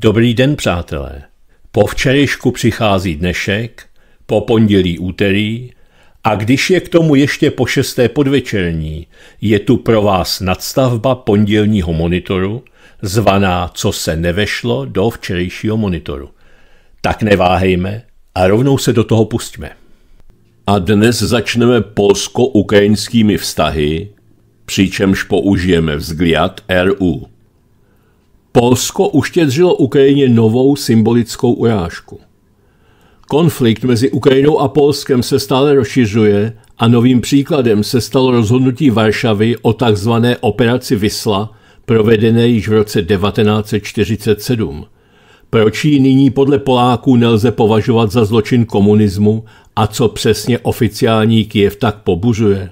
Dobrý den, přátelé. Po včerejšku přichází dnešek, po pondělí úterý a když je k tomu ještě po šesté podvečerní, je tu pro vás nadstavba pondělního monitoru, zvaná Co se nevešlo do včerejšího monitoru. Tak neváhejme a rovnou se do toho pustíme. A dnes začneme polsko-ukrajinskými vztahy, přičemž použijeme vzgliad RU. Polsko uštědřilo Ukrajině novou symbolickou urážku. Konflikt mezi Ukrajinou a Polskem se stále rozšiřuje a novým příkladem se stalo rozhodnutí Varšavy o tzv. operaci Vysla, provedené již v roce 1947. Proč ji nyní podle Poláků nelze považovat za zločin komunismu a co přesně oficiální Kiev tak pobuřuje?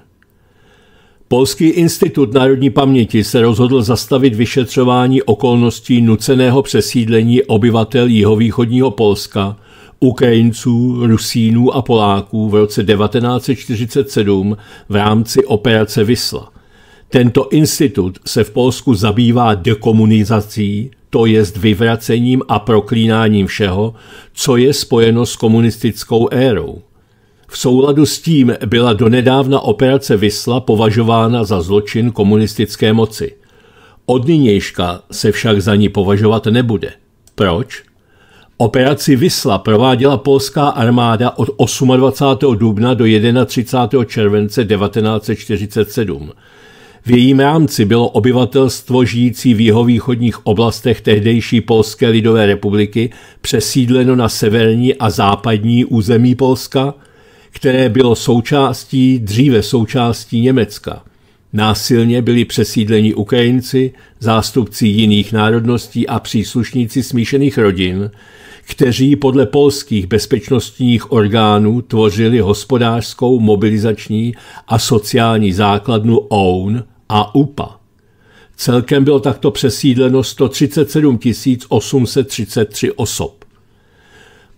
Polský institut národní paměti se rozhodl zastavit vyšetřování okolností nuceného přesídlení obyvatel jihovýchodního Polska, Ukrajinců, Rusínů a Poláků v roce 1947 v rámci operace Vysla. Tento institut se v Polsku zabývá dekomunizací, to jest vyvracením a proklínáním všeho, co je spojeno s komunistickou érou. V souladu s tím byla donedávna operace Vysla považována za zločin komunistické moci. Od nynějška se však za ní považovat nebude. Proč? Operaci Vysla prováděla polská armáda od 28. dubna do 31. července 1947. V jejím rámci bylo obyvatelstvo žijící v jihovýchodních oblastech tehdejší Polské lidové republiky přesídleno na severní a západní území Polska – které bylo součástí, dříve součástí Německa. Násilně byli přesídleni Ukrajinci, zástupci jiných národností a příslušníci smíšených rodin, kteří podle polských bezpečnostních orgánů tvořili hospodářskou, mobilizační a sociální základnu OUN a UPA. Celkem bylo takto přesídleno 137 833 osob.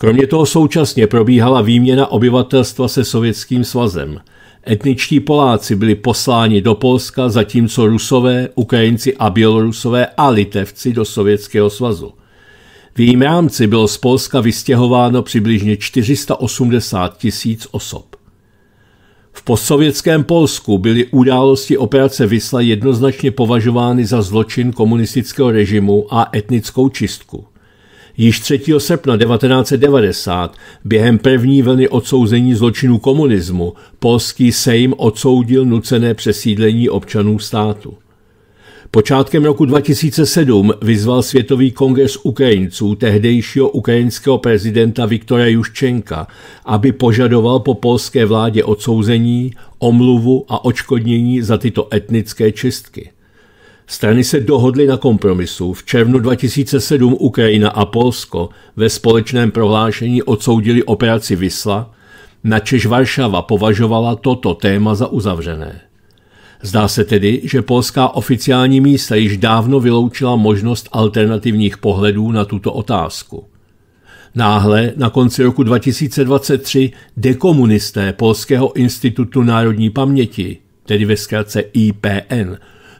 Kromě toho současně probíhala výměna obyvatelstva se Sovětským svazem. Etničtí Poláci byli posláni do Polska, zatímco Rusové, Ukrajinci a Bělorusové a Litevci do Sovětského svazu. V jejím rámci bylo z Polska vystěhováno přibližně 480 tisíc osob. V postsovětském Polsku byly události operace Vysla jednoznačně považovány za zločin komunistického režimu a etnickou čistku. Již 3. srpna 1990 během první vlny odsouzení zločinů komunismu polský sejm odsoudil nucené přesídlení občanů státu. Počátkem roku 2007 vyzval Světový kongres Ukrajinců tehdejšího ukrajinského prezidenta Viktora Juščenka, aby požadoval po polské vládě odsouzení, omluvu a očkodnění za tyto etnické čistky. Strany se dohodly na kompromisu. V červnu 2007 Ukrajina a Polsko ve společném prohlášení odsoudili operaci Vysla, načež Varšava považovala toto téma za uzavřené. Zdá se tedy, že polská oficiální místa již dávno vyloučila možnost alternativních pohledů na tuto otázku. Náhle na konci roku 2023 dekomunisté Polského institutu národní paměti, tedy ve zkratce IPN,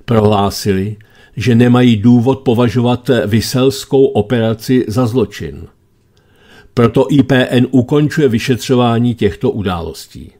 prohlásili, že nemají důvod považovat vyselskou operaci za zločin. Proto IPN ukončuje vyšetřování těchto událostí.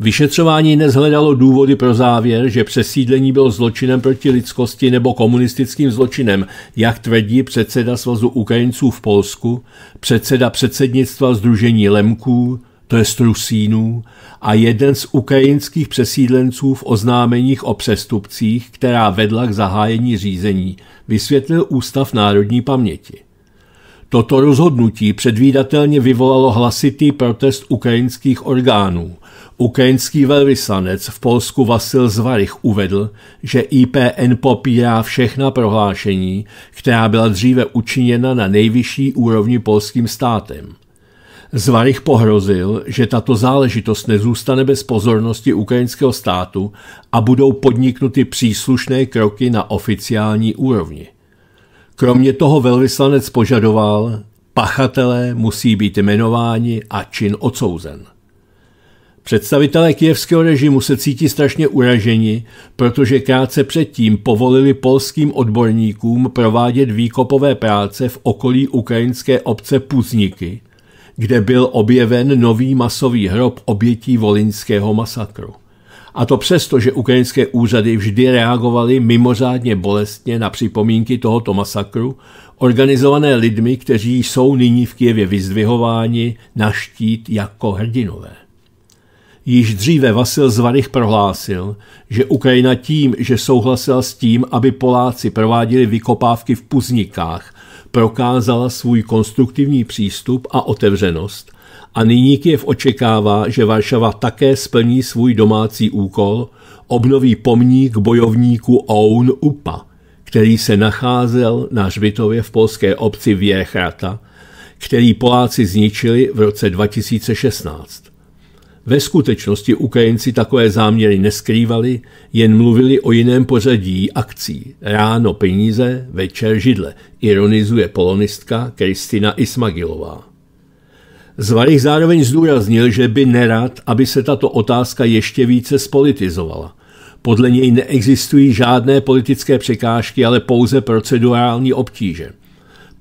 Vyšetřování nezhledalo důvody pro závěr, že přesídlení bylo zločinem proti lidskosti nebo komunistickým zločinem, jak tvrdí předseda Svazu Ukrajinců v Polsku, předseda předsednictva Združení Lemků, to je z Rusínů, a jeden z ukrajinských přesídlenců v oznámeních o přestupcích, která vedla k zahájení řízení, vysvětlil Ústav národní paměti. Toto rozhodnutí předvídatelně vyvolalo hlasitý protest ukrajinských orgánů. Ukrajinský velvyslanec v Polsku Vasil Zvarich uvedl, že IPN popírá všechna prohlášení, která byla dříve učiněna na nejvyšší úrovni polským státem. Zvarych pohrozil, že tato záležitost nezůstane bez pozornosti ukrajinského státu a budou podniknuty příslušné kroky na oficiální úrovni. Kromě toho velvyslanec požadoval, pachatelé musí být jmenováni a čin odsouzen. Představitelé kijevského režimu se cítí strašně uraženi, protože krátce předtím povolili polským odborníkům provádět výkopové práce v okolí ukrajinské obce Puzniky – kde byl objeven nový masový hrob obětí volinského masakru. A to přesto, že ukrajinské úřady vždy reagovaly mimořádně bolestně na připomínky tohoto masakru, organizované lidmi, kteří jsou nyní v Kijevě vyzdvihováni na štít jako hrdinové. Již dříve Vasil Zvarych prohlásil, že Ukrajina tím, že souhlasila s tím, aby Poláci prováděli vykopávky v Puznikách prokázala svůj konstruktivní přístup a otevřenost a nyní Kiev očekává, že Varšava také splní svůj domácí úkol, obnoví pomník bojovníku Oun Upa, který se nacházel na Žbitově v polské obci Věchrata, který Poláci zničili v roce 2016. Ve skutečnosti Ukrajinci takové záměry neskrývali, jen mluvili o jiném pořadí akcí. Ráno peníze, večer židle, ironizuje polonistka Kristina Ismagilová. Zvarich zároveň zdůraznil, že by nerad, aby se tato otázka ještě více spolitizovala. Podle něj neexistují žádné politické překážky, ale pouze procedurální obtíže.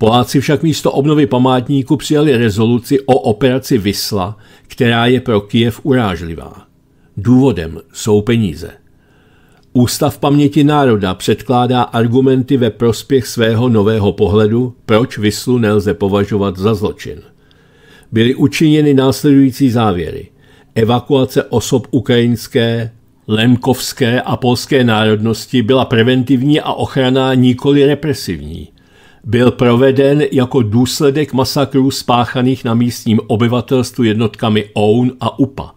Poláci však místo obnovy památníku přijali rezoluci o operaci Vysla, která je pro Kiev urážlivá. Důvodem jsou peníze. Ústav paměti národa předkládá argumenty ve prospěch svého nového pohledu, proč Vyslu nelze považovat za zločin. Byly učiněny následující závěry. Evakuace osob ukrajinské, lemkovské a polské národnosti byla preventivní a ochrana nikoli represivní – byl proveden jako důsledek masakrů spáchaných na místním obyvatelstvu jednotkami OUN a UPA,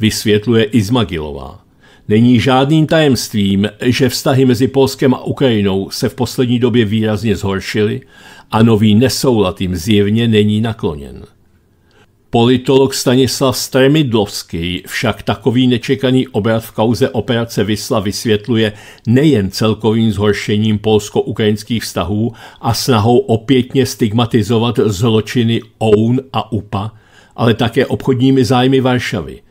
vysvětluje Izmagilová. Není žádným tajemstvím, že vztahy mezi Polskem a Ukrajinou se v poslední době výrazně zhoršily a nový nesoulad jim zjevně není nakloněn. Politolog Stanislav Stremidlovský však takový nečekaný obrat v kauze operace Vysla vysvětluje nejen celkovým zhoršením polsko-ukrajinských vztahů a snahou opětně stigmatizovat zločiny OUN a UPA, ale také obchodními zájmy Varšavy.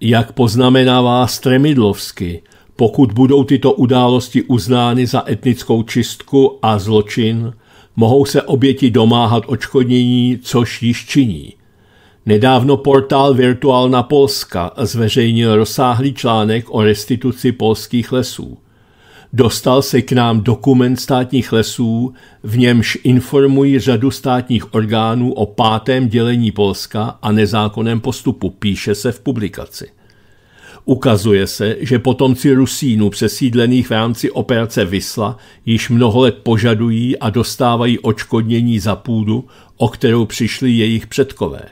Jak poznamenává Stremidlovsky, pokud budou tyto události uznány za etnickou čistku a zločin, mohou se oběti domáhat očkodnění, což již činí – Nedávno portál Virtuálna Polska zveřejnil rozsáhlý článek o restituci polských lesů. Dostal se k nám dokument státních lesů, v němž informují řadu státních orgánů o pátém dělení Polska a nezákonném postupu, píše se v publikaci. Ukazuje se, že potomci Rusínů přesídlených v rámci operace Vysla již mnoho let požadují a dostávají očkodnění za půdu, o kterou přišli jejich předkové –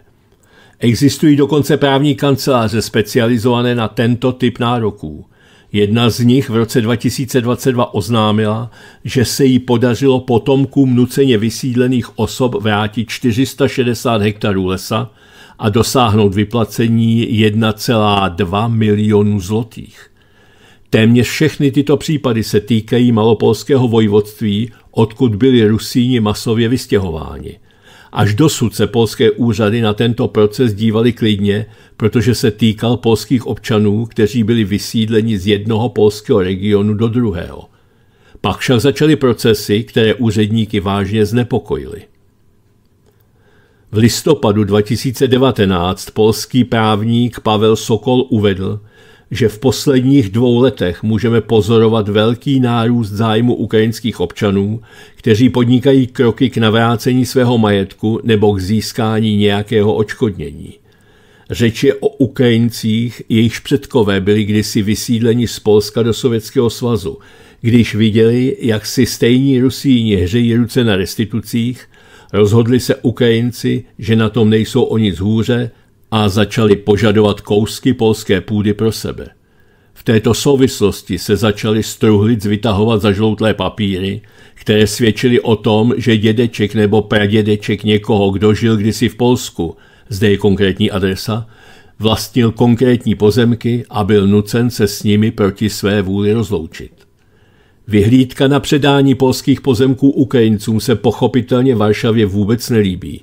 Existují dokonce právní kanceláře specializované na tento typ nároků. Jedna z nich v roce 2022 oznámila, že se jí podařilo potomkům nuceně vysídlených osob vrátit 460 hektarů lesa a dosáhnout vyplacení 1,2 milionu zlotých. Téměř všechny tyto případy se týkají malopolského vojvodství, odkud byli Rusíni masově vystěhováni – Až dosud se polské úřady na tento proces dívaly klidně, protože se týkal polských občanů, kteří byli vysídleni z jednoho polského regionu do druhého. Pak však začaly procesy, které úředníky vážně znepokojily. V listopadu 2019 polský právník Pavel Sokol uvedl, že v posledních dvou letech můžeme pozorovat velký nárůst zájmu ukrajinských občanů, kteří podnikají kroky k navrácení svého majetku nebo k získání nějakého očkodnění. Řeč je o Ukrajincích, jejichž předkové byli kdysi vysídleni z Polska do Sovětského svazu, když viděli, jak si stejní Rusíni hřejí ruce na restitucích, rozhodli se Ukrajinci, že na tom nejsou o nic hůře, a začali požadovat kousky polské půdy pro sebe. V této souvislosti se začali struhlic vytahovat za žloutlé papíry, které svědčily o tom, že dědeček nebo pradědeček někoho, kdo žil kdysi v Polsku, zde je konkrétní adresa, vlastnil konkrétní pozemky a byl nucen se s nimi proti své vůli rozloučit. Vyhlídka na předání polských pozemků Ukrajincům se pochopitelně Varšavě vůbec nelíbí.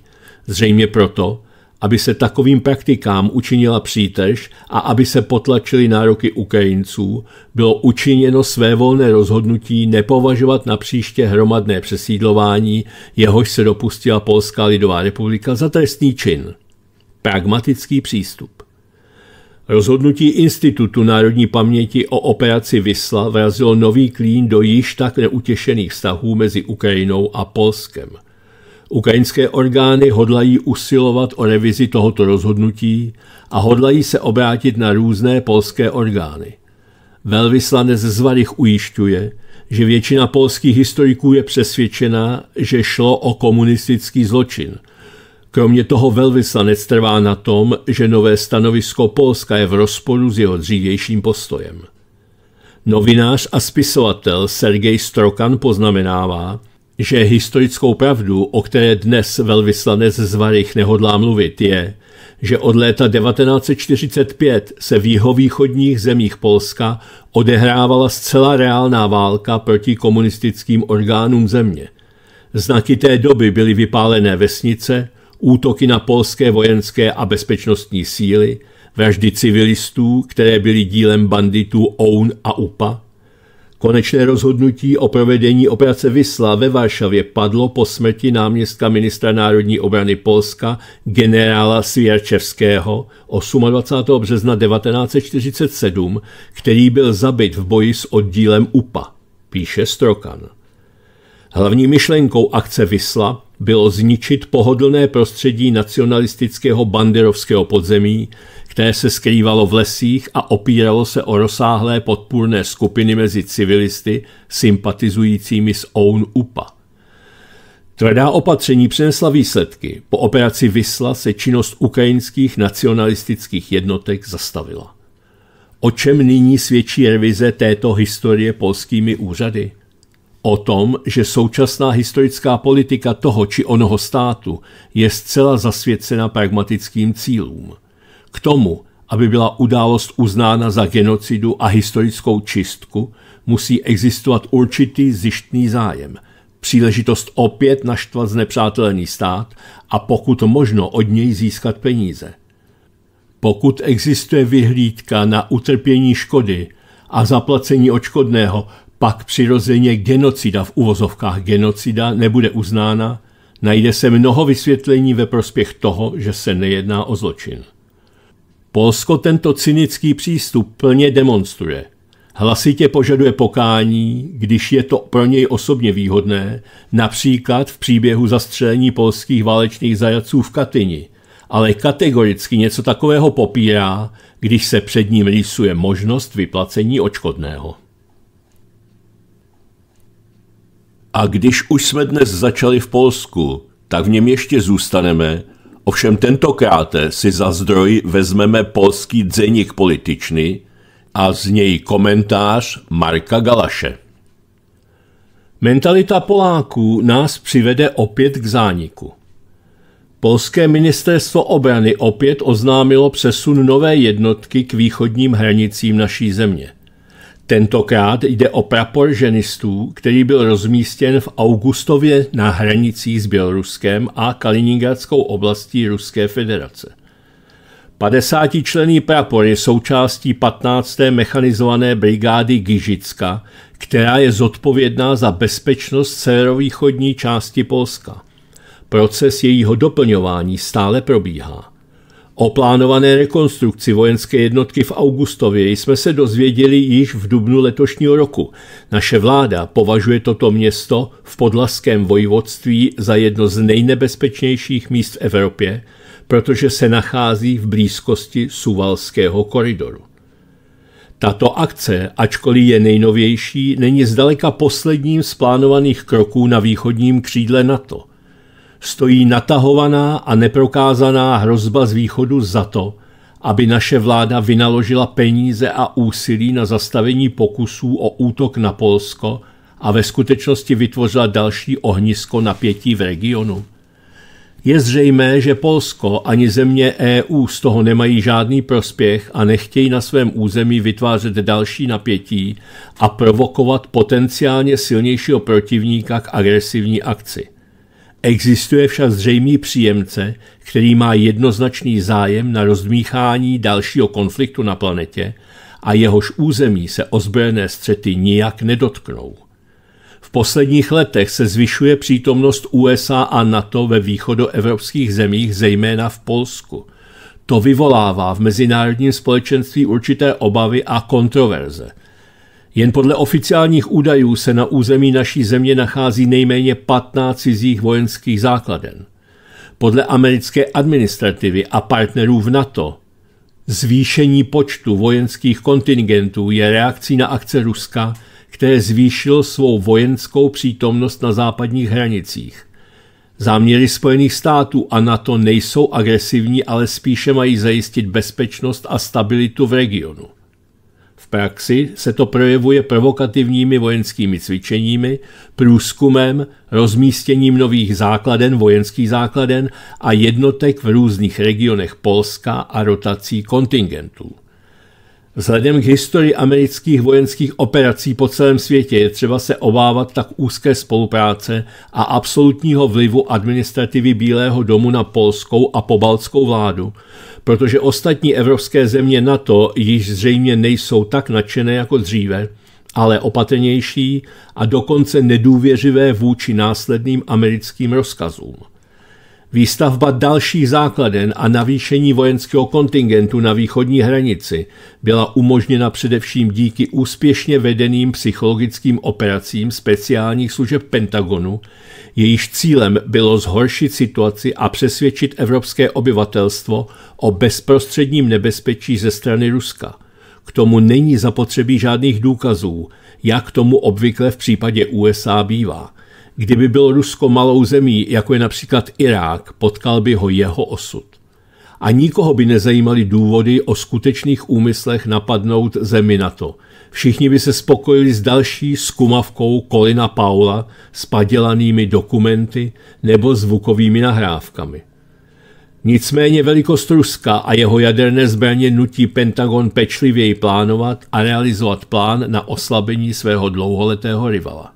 Zřejmě proto, aby se takovým praktikám učinila přítež a aby se potlačily nároky Ukrajinců, bylo učiněno svévolné rozhodnutí nepovažovat na příště hromadné přesídlování, jehož se dopustila Polská lidová republika za trestný čin. Pragmatický přístup. Rozhodnutí Institutu národní paměti o operaci Vysla vrazilo nový klín do již tak neutěšených vztahů mezi Ukrajinou a Polskem – Ukrajinské orgány hodlají usilovat o revizi tohoto rozhodnutí a hodlají se obrátit na různé polské orgány. Velvyslanec Zvarich ujišťuje, že většina polských historiků je přesvědčená, že šlo o komunistický zločin. Kromě toho velvyslanec trvá na tom, že nové stanovisko Polska je v rozporu s jeho dřívějším postojem. Novinář a spisovatel Sergej Strokan poznamenává, že historickou pravdu, o které dnes velvyslanec z Varych nehodlá mluvit, je, že od léta 1945 se v jihovýchodních zemích Polska odehrávala zcela reálná válka proti komunistickým orgánům země. Znaky té doby byly vypálené vesnice, útoky na polské vojenské a bezpečnostní síly, vraždy civilistů, které byly dílem banditů OUN a UPA, Konečné rozhodnutí o provedení operace Vysla ve Varšavě padlo po smrti náměstka ministra národní obrany Polska generála Svěrčevského 28. března 1947, který byl zabit v boji s oddílem UPA, píše Strokan. Hlavní myšlenkou akce Vysla bylo zničit pohodlné prostředí nacionalistického banderovského podzemí, které se skrývalo v lesích a opíralo se o rozsáhlé podpůrné skupiny mezi civilisty sympatizujícími s OUN UPA. Tvrdá opatření přinesla výsledky. Po operaci Vysla se činnost ukrajinských nacionalistických jednotek zastavila. O čem nyní svědčí revize této historie polskými úřady? O tom, že současná historická politika toho či onoho státu je zcela zasvěcena pragmatickým cílům – k tomu, aby byla událost uznána za genocidu a historickou čistku, musí existovat určitý zjištný zájem, příležitost opět naštvat znepřátelený stát a pokud možno od něj získat peníze. Pokud existuje vyhlídka na utrpění škody a zaplacení očkodného, pak přirozeně genocida v uvozovkách genocida nebude uznána, najde se mnoho vysvětlení ve prospěch toho, že se nejedná o zločin. Polsko tento cynický přístup plně demonstruje. Hlasitě požaduje pokání, když je to pro něj osobně výhodné, například v příběhu zastřelení polských válečných zajaců v Katyni, ale kategoricky něco takového popírá, když se před ním rýsuje možnost vyplacení očkodného. A když už jsme dnes začali v Polsku, tak v něm ještě zůstaneme Ovšem tentokrát si za zdroj vezmeme polský dzeník političný a z něj komentář Marka Galaše. Mentalita Poláků nás přivede opět k zániku. Polské ministerstvo obrany opět oznámilo přesun nové jednotky k východním hranicím naší země – Tentokrát jde o prapor ženistů, který byl rozmístěn v Augustově na hranicích s Běloruskem a Kaliningradskou oblastí Ruské federace. 50-člený prapor je součástí 15. mechanizované brigády Gižicka, která je zodpovědná za bezpečnost severovýchodní části Polska. Proces jejího doplňování stále probíhá. O plánované rekonstrukci vojenské jednotky v Augustově jsme se dozvěděli již v dubnu letošního roku. Naše vláda považuje toto město v podlaském vojvodství za jedno z nejnebezpečnějších míst v Evropě, protože se nachází v blízkosti Suvalského koridoru. Tato akce, ačkoliv je nejnovější, není zdaleka posledním z plánovaných kroků na východním křídle NATO stojí natahovaná a neprokázaná hrozba z východu za to, aby naše vláda vynaložila peníze a úsilí na zastavení pokusů o útok na Polsko a ve skutečnosti vytvořila další ohnisko napětí v regionu. Je zřejmé, že Polsko ani země EU z toho nemají žádný prospěch a nechtějí na svém území vytvářet další napětí a provokovat potenciálně silnějšího protivníka k agresivní akci. Existuje však zřejmý příjemce, který má jednoznačný zájem na rozmíchání dalšího konfliktu na planetě a jehož území se ozbrojené střety nijak nedotknou. V posledních letech se zvyšuje přítomnost USA a NATO ve východoevropských zemích, zejména v Polsku. To vyvolává v mezinárodním společenství určité obavy a kontroverze – jen podle oficiálních údajů se na území naší země nachází nejméně 15 cizích vojenských základen. Podle americké administrativy a partnerů v NATO zvýšení počtu vojenských kontingentů je reakcí na akce Ruska, které zvýšil svou vojenskou přítomnost na západních hranicích. Záměry Spojených států a NATO nejsou agresivní, ale spíše mají zajistit bezpečnost a stabilitu v regionu praxi se to projevuje provokativními vojenskými cvičeními, průzkumem, rozmístěním nových základen, vojenských základen a jednotek v různých regionech Polska a rotací kontingentů. Vzhledem k historii amerických vojenských operací po celém světě je třeba se obávat tak úzké spolupráce a absolutního vlivu administrativy Bílého domu na polskou a pobaltskou vládu, protože ostatní evropské země NATO již zřejmě nejsou tak nadšené jako dříve, ale opatrnější a dokonce nedůvěřivé vůči následným americkým rozkazům. Výstavba dalších základen a navýšení vojenského kontingentu na východní hranici byla umožněna především díky úspěšně vedeným psychologickým operacím speciálních služeb Pentagonu, jejíž cílem bylo zhoršit situaci a přesvědčit evropské obyvatelstvo o bezprostředním nebezpečí ze strany Ruska. K tomu není zapotřebí žádných důkazů, jak tomu obvykle v případě USA bývá. Kdyby bylo Rusko malou zemí, jako je například Irák, potkal by ho jeho osud. A nikoho by nezajímaly důvody o skutečných úmyslech napadnout zemi NATO – Všichni by se spokojili s další skumavkou Kolina Paula s padělanými dokumenty nebo zvukovými nahrávkami. Nicméně velikost Ruska a jeho jaderné zbraně nutí Pentagon pečlivěji plánovat a realizovat plán na oslabení svého dlouholetého rivala.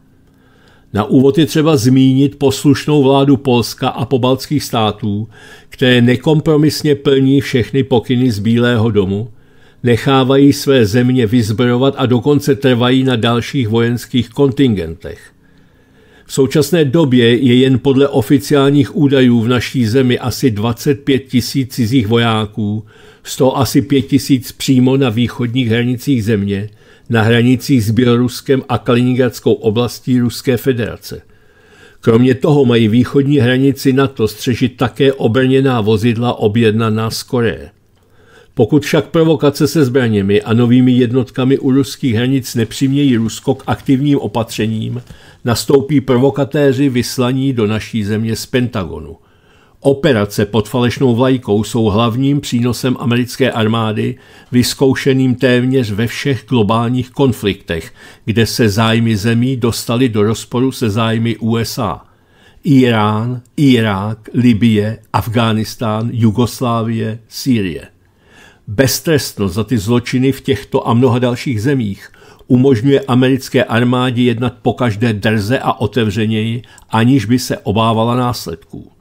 Na úvod je třeba zmínit poslušnou vládu Polska a pobaltských států, které nekompromisně plní všechny pokyny z Bílého domu – nechávají své země vyzbrojovat a dokonce trvají na dalších vojenských kontingentech. V současné době je jen podle oficiálních údajů v naší zemi asi 25 tisíc cizích vojáků, 100 asi 5 tisíc přímo na východních hranicích země, na hranicích s Běloruskem a Kaliningradskou oblastí Ruské federace. Kromě toho mají východní hranici NATO střežit také obrněná vozidla objednaná z Koreje. Pokud však provokace se zbraněmi a novými jednotkami u ruských hranic nepřimějí Rusko k aktivním opatřením, nastoupí provokatéři vyslaní do naší země z Pentagonu. Operace pod falešnou vlajkou jsou hlavním přínosem americké armády, vyzkoušeným téměř ve všech globálních konfliktech, kde se zájmy zemí dostaly do rozporu se zájmy USA. Irán, Irák, Libie, Afghánistán, Jugoslávie, Sýrie beztrestnost za ty zločiny v těchto a mnoha dalších zemích umožňuje americké armádě jednat po každé drze a otevřeněji, aniž by se obávala následků.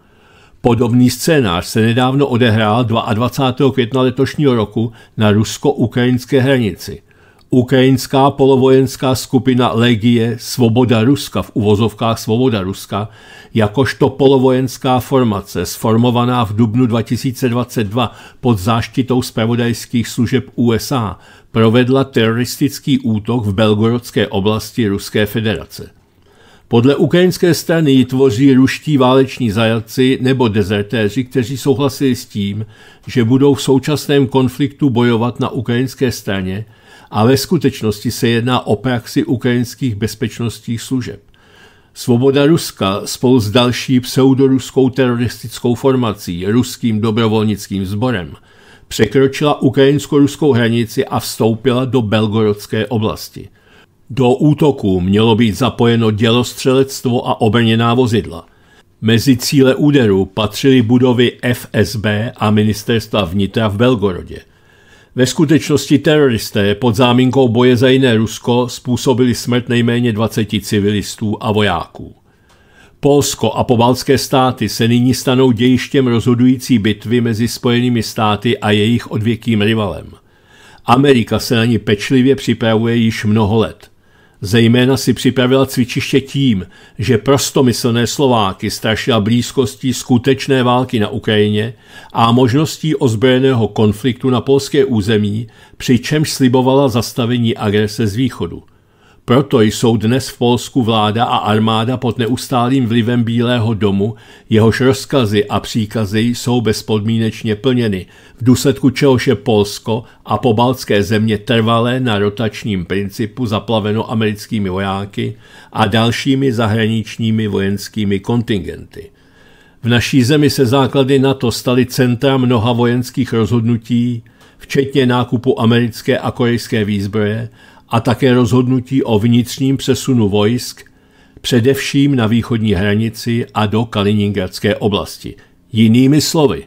Podobný scénář se nedávno odehrál 22. května letošního roku na rusko-ukrajinské hranici – Ukrajinská polovojenská skupina Legie Svoboda Ruska v uvozovkách Svoboda Ruska jakožto polovojenská formace sformovaná v dubnu 2022 pod záštitou zpravodajských služeb USA provedla teroristický útok v belgorodské oblasti Ruské federace. Podle ukrajinské strany ji tvoří ruští váleční zajatci nebo dezertéři, kteří souhlasili s tím, že budou v současném konfliktu bojovat na ukrajinské straně – a ve skutečnosti se jedná o praxi ukrajinských bezpečnostních služeb. Svoboda Ruska spolu s další pseudoruskou teroristickou formací, ruským dobrovolnickým sborem, překročila ukrajinsko-ruskou hranici a vstoupila do belgorodské oblasti. Do útoku mělo být zapojeno dělostřelectvo a obrněná vozidla. Mezi cíle úderu patřily budovy FSB a ministerstva vnitra v Belgorodě – ve skutečnosti teroristé pod záminkou boje za jiné Rusko způsobili smrt nejméně 20 civilistů a vojáků. Polsko a pobalské státy se nyní stanou dějištěm rozhodující bitvy mezi Spojenými státy a jejich odvěkým rivalem. Amerika se na ní pečlivě připravuje již mnoho let. Zejména si připravila cvičiště tím, že prostomyslné Slováky strašila blízkostí skutečné války na Ukrajině a možností ozbrojeného konfliktu na polské území, přičemž slibovala zastavení agrese z východu. Proto jsou dnes v Polsku vláda a armáda pod neustálým vlivem Bílého domu, jehož rozkazy a příkazy jsou bezpodmínečně plněny, v důsledku čehož je Polsko a pobaltské země trvalé na rotačním principu zaplaveno americkými vojáky a dalšími zahraničními vojenskými kontingenty. V naší zemi se základy NATO staly centra mnoha vojenských rozhodnutí, včetně nákupu americké a korejské výzbroje a také rozhodnutí o vnitřním přesunu vojsk, především na východní hranici a do Kaliningradské oblasti. Jinými slovy,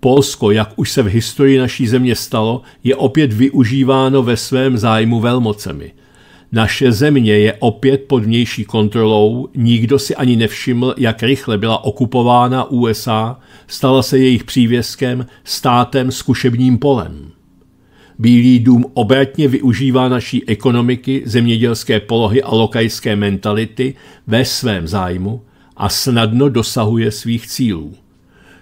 Polsko, jak už se v historii naší země stalo, je opět využíváno ve svém zájmu velmocemi. Naše země je opět pod vnější kontrolou, nikdo si ani nevšiml, jak rychle byla okupována USA, stala se jejich přívěskem, státem, zkušebním polem. Bílý dům obratně využívá naší ekonomiky, zemědělské polohy a lokajské mentality ve svém zájmu a snadno dosahuje svých cílů.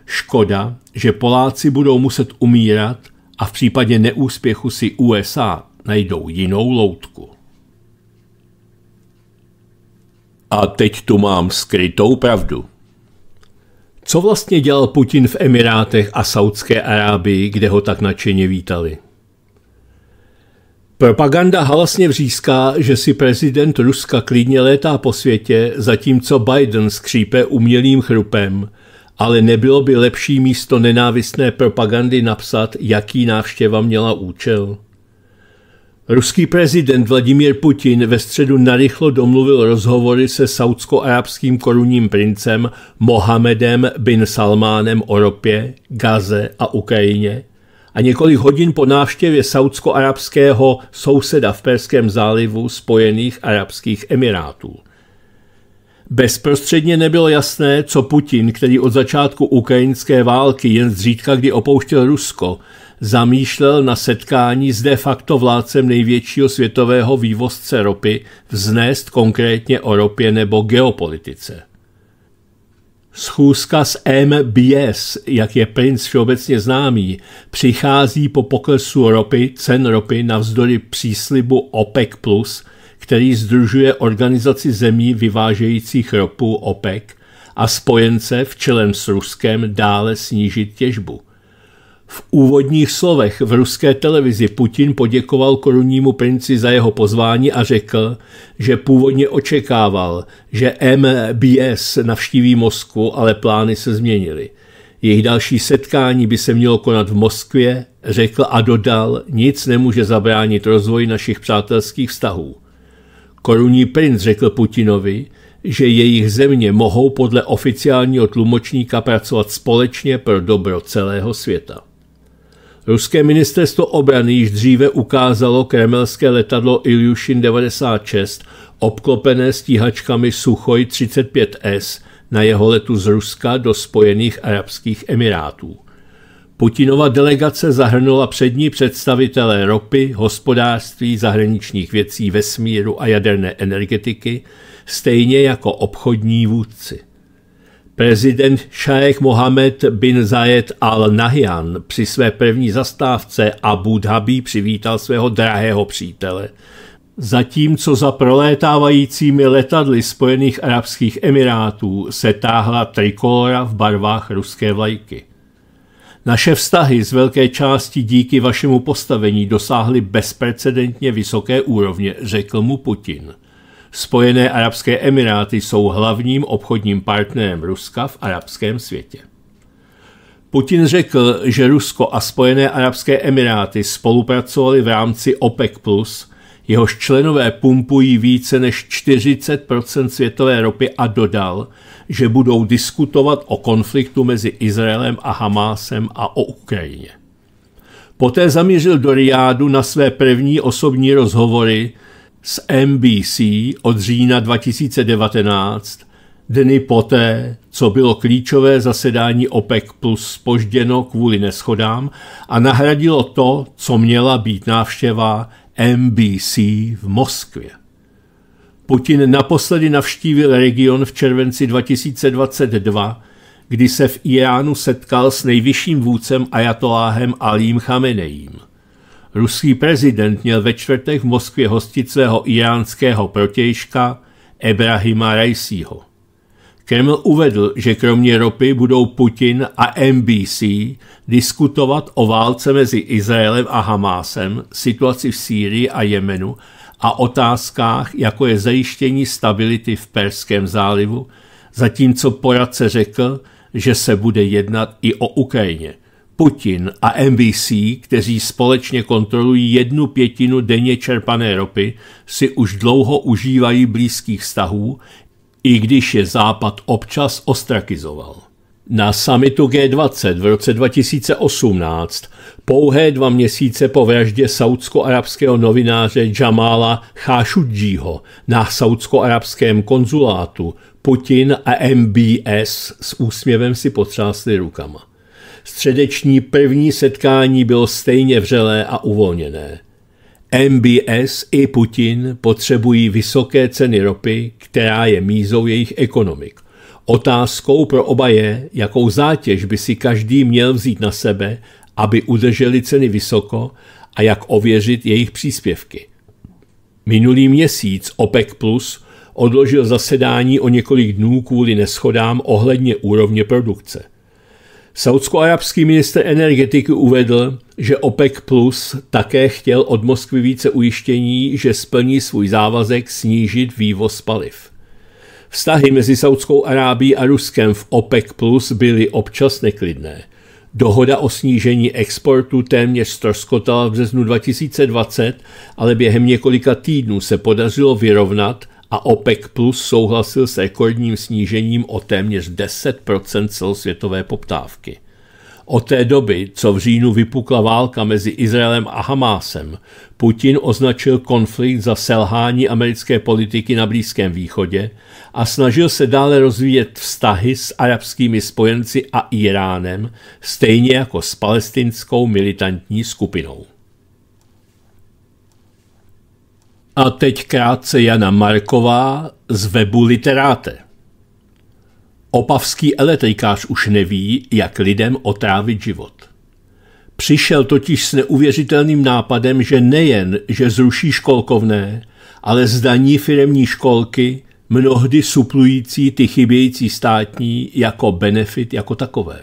Škoda, že Poláci budou muset umírat a v případě neúspěchu si USA najdou jinou loutku. A teď tu mám skrytou pravdu. Co vlastně dělal Putin v Emirátech a Saudské Arábii, kde ho tak nadšeně vítali? Propaganda halasně vříská, že si prezident Ruska klidně létá po světě, zatímco Biden skřípe umělým chrupem. Ale nebylo by lepší místo nenávistné propagandy napsat, jaký návštěva měla účel? Ruský prezident Vladimír Putin ve středu narychlo domluvil rozhovory se saudsko-arabským korunním princem Mohamedem bin Salmánem o ropě, Gaze a Ukrajině a několik hodin po návštěvě saudsko-arabského souseda v Perském zálivu Spojených arabských emirátů. Bezprostředně nebylo jasné, co Putin, který od začátku ukrajinské války jen zřídka kdy opouštěl Rusko, zamýšlel na setkání s de facto vládcem největšího světového vývozce ropy vznést konkrétně o ropě nebo geopolitice. Schůzka s MBS, jak je princ všeobecně známý, přichází po poklesu ropy, cen ropy navzdory příslibu OPEC+, který združuje organizaci zemí vyvážejících ropu OPEC a spojence v čelem s Ruskem dále snížit těžbu – v úvodních slovech v ruské televizi Putin poděkoval korunnímu princi za jeho pozvání a řekl, že původně očekával, že MBS navštíví Moskvu, ale plány se změnily. Jejich další setkání by se mělo konat v Moskvě, řekl a dodal, nic nemůže zabránit rozvoji našich přátelských vztahů. Korunní princ řekl Putinovi, že jejich země mohou podle oficiálního tlumočníka pracovat společně pro dobro celého světa. Ruské ministerstvo obrany již dříve ukázalo kremelské letadlo Ilyushin 96 obklopené stíhačkami Suchoj 35S na jeho letu z Ruska do Spojených Arabských Emirátů. Putinova delegace zahrnula přední představitelé ropy, hospodářství, zahraničních věcí, vesmíru a jaderné energetiky, stejně jako obchodní vůdci. Prezident Šajek Mohamed bin Zayed al Nahyan při své první zastávce Abu Dhabi přivítal svého drahého přítele. Zatímco za prolétávajícími letadly Spojených Arabských Emirátů se táhla trikolora v barvách ruské vlajky. Naše vztahy z velké části díky vašemu postavení dosáhly bezprecedentně vysoké úrovně, řekl mu Putin. Spojené arabské emiráty jsou hlavním obchodním partnerem Ruska v arabském světě. Putin řekl, že Rusko a Spojené arabské emiráty spolupracovali v rámci OPEC+, jehož členové pumpují více než 40 světové ropy a dodal, že budou diskutovat o konfliktu mezi Izraelem a Hamásem a o Ukrajině. Poté zamířil do Riádu na své první osobní rozhovory z NBC od října 2019, dny poté, co bylo klíčové zasedání OPEC plus spožděno kvůli neschodám a nahradilo to, co měla být návštěva NBC v Moskvě. Putin naposledy navštívil region v červenci 2022, kdy se v Iránu setkal s nejvyšším vůdcem ajatoláhem Alím Chamenejím. Ruský prezident měl ve čtvrtek v Moskvě hostit svého iránského protějška Ebrahima Rajsího. Kreml uvedl, že kromě ropy budou Putin a NBC diskutovat o válce mezi Izraelem a Hamásem, situaci v Sýrii a Jemenu a otázkách, jako je zajištění stability v Perském zálivu, zatímco poradce řekl, že se bude jednat i o Ukrajině – Putin a MVC, kteří společně kontrolují jednu pětinu denně čerpané ropy, si už dlouho užívají blízkých vztahů, i když je Západ občas ostrakizoval. Na samitu G20 v roce 2018, pouhé dva měsíce po vraždě saudsko-arabského novináře Jamala Khashoggiho na saudsko-arabském konzulátu, Putin a MBS s úsměvem si potřásli rukama. Středeční první setkání bylo stejně vřelé a uvolněné. MBS i Putin potřebují vysoké ceny ropy, která je mízou jejich ekonomik. Otázkou pro oba je, jakou zátěž by si každý měl vzít na sebe, aby udrželi ceny vysoko a jak ověřit jejich příspěvky. Minulý měsíc OPEC Plus odložil zasedání o několik dnů kvůli neschodám ohledně úrovně produkce. Saudsko-arabský minister energetiky uvedl, že OPEC Plus také chtěl od Moskvy více ujištění, že splní svůj závazek snížit vývoz paliv. Vztahy mezi Saudskou Arábií a Ruskem v OPEC Plus byly občas neklidné. Dohoda o snížení exportu téměř ztroskotala v březnu 2020, ale během několika týdnů se podařilo vyrovnat a OPEC Plus souhlasil s rekordním snížením o téměř 10 celosvětové poptávky. Od té doby, co v říjnu vypukla válka mezi Izraelem a Hamásem, Putin označil konflikt za selhání americké politiky na Blízkém východě a snažil se dále rozvíjet vztahy s arabskými spojenci a Iránem, stejně jako s palestinskou militantní skupinou. A teď krátce Jana Marková z webu Literáte. Opavský elektrikář už neví, jak lidem otrávit život. Přišel totiž s neuvěřitelným nápadem, že nejen, že zruší školkovné, ale zdaní firemní školky, mnohdy suplující ty chybějící státní jako benefit jako takové.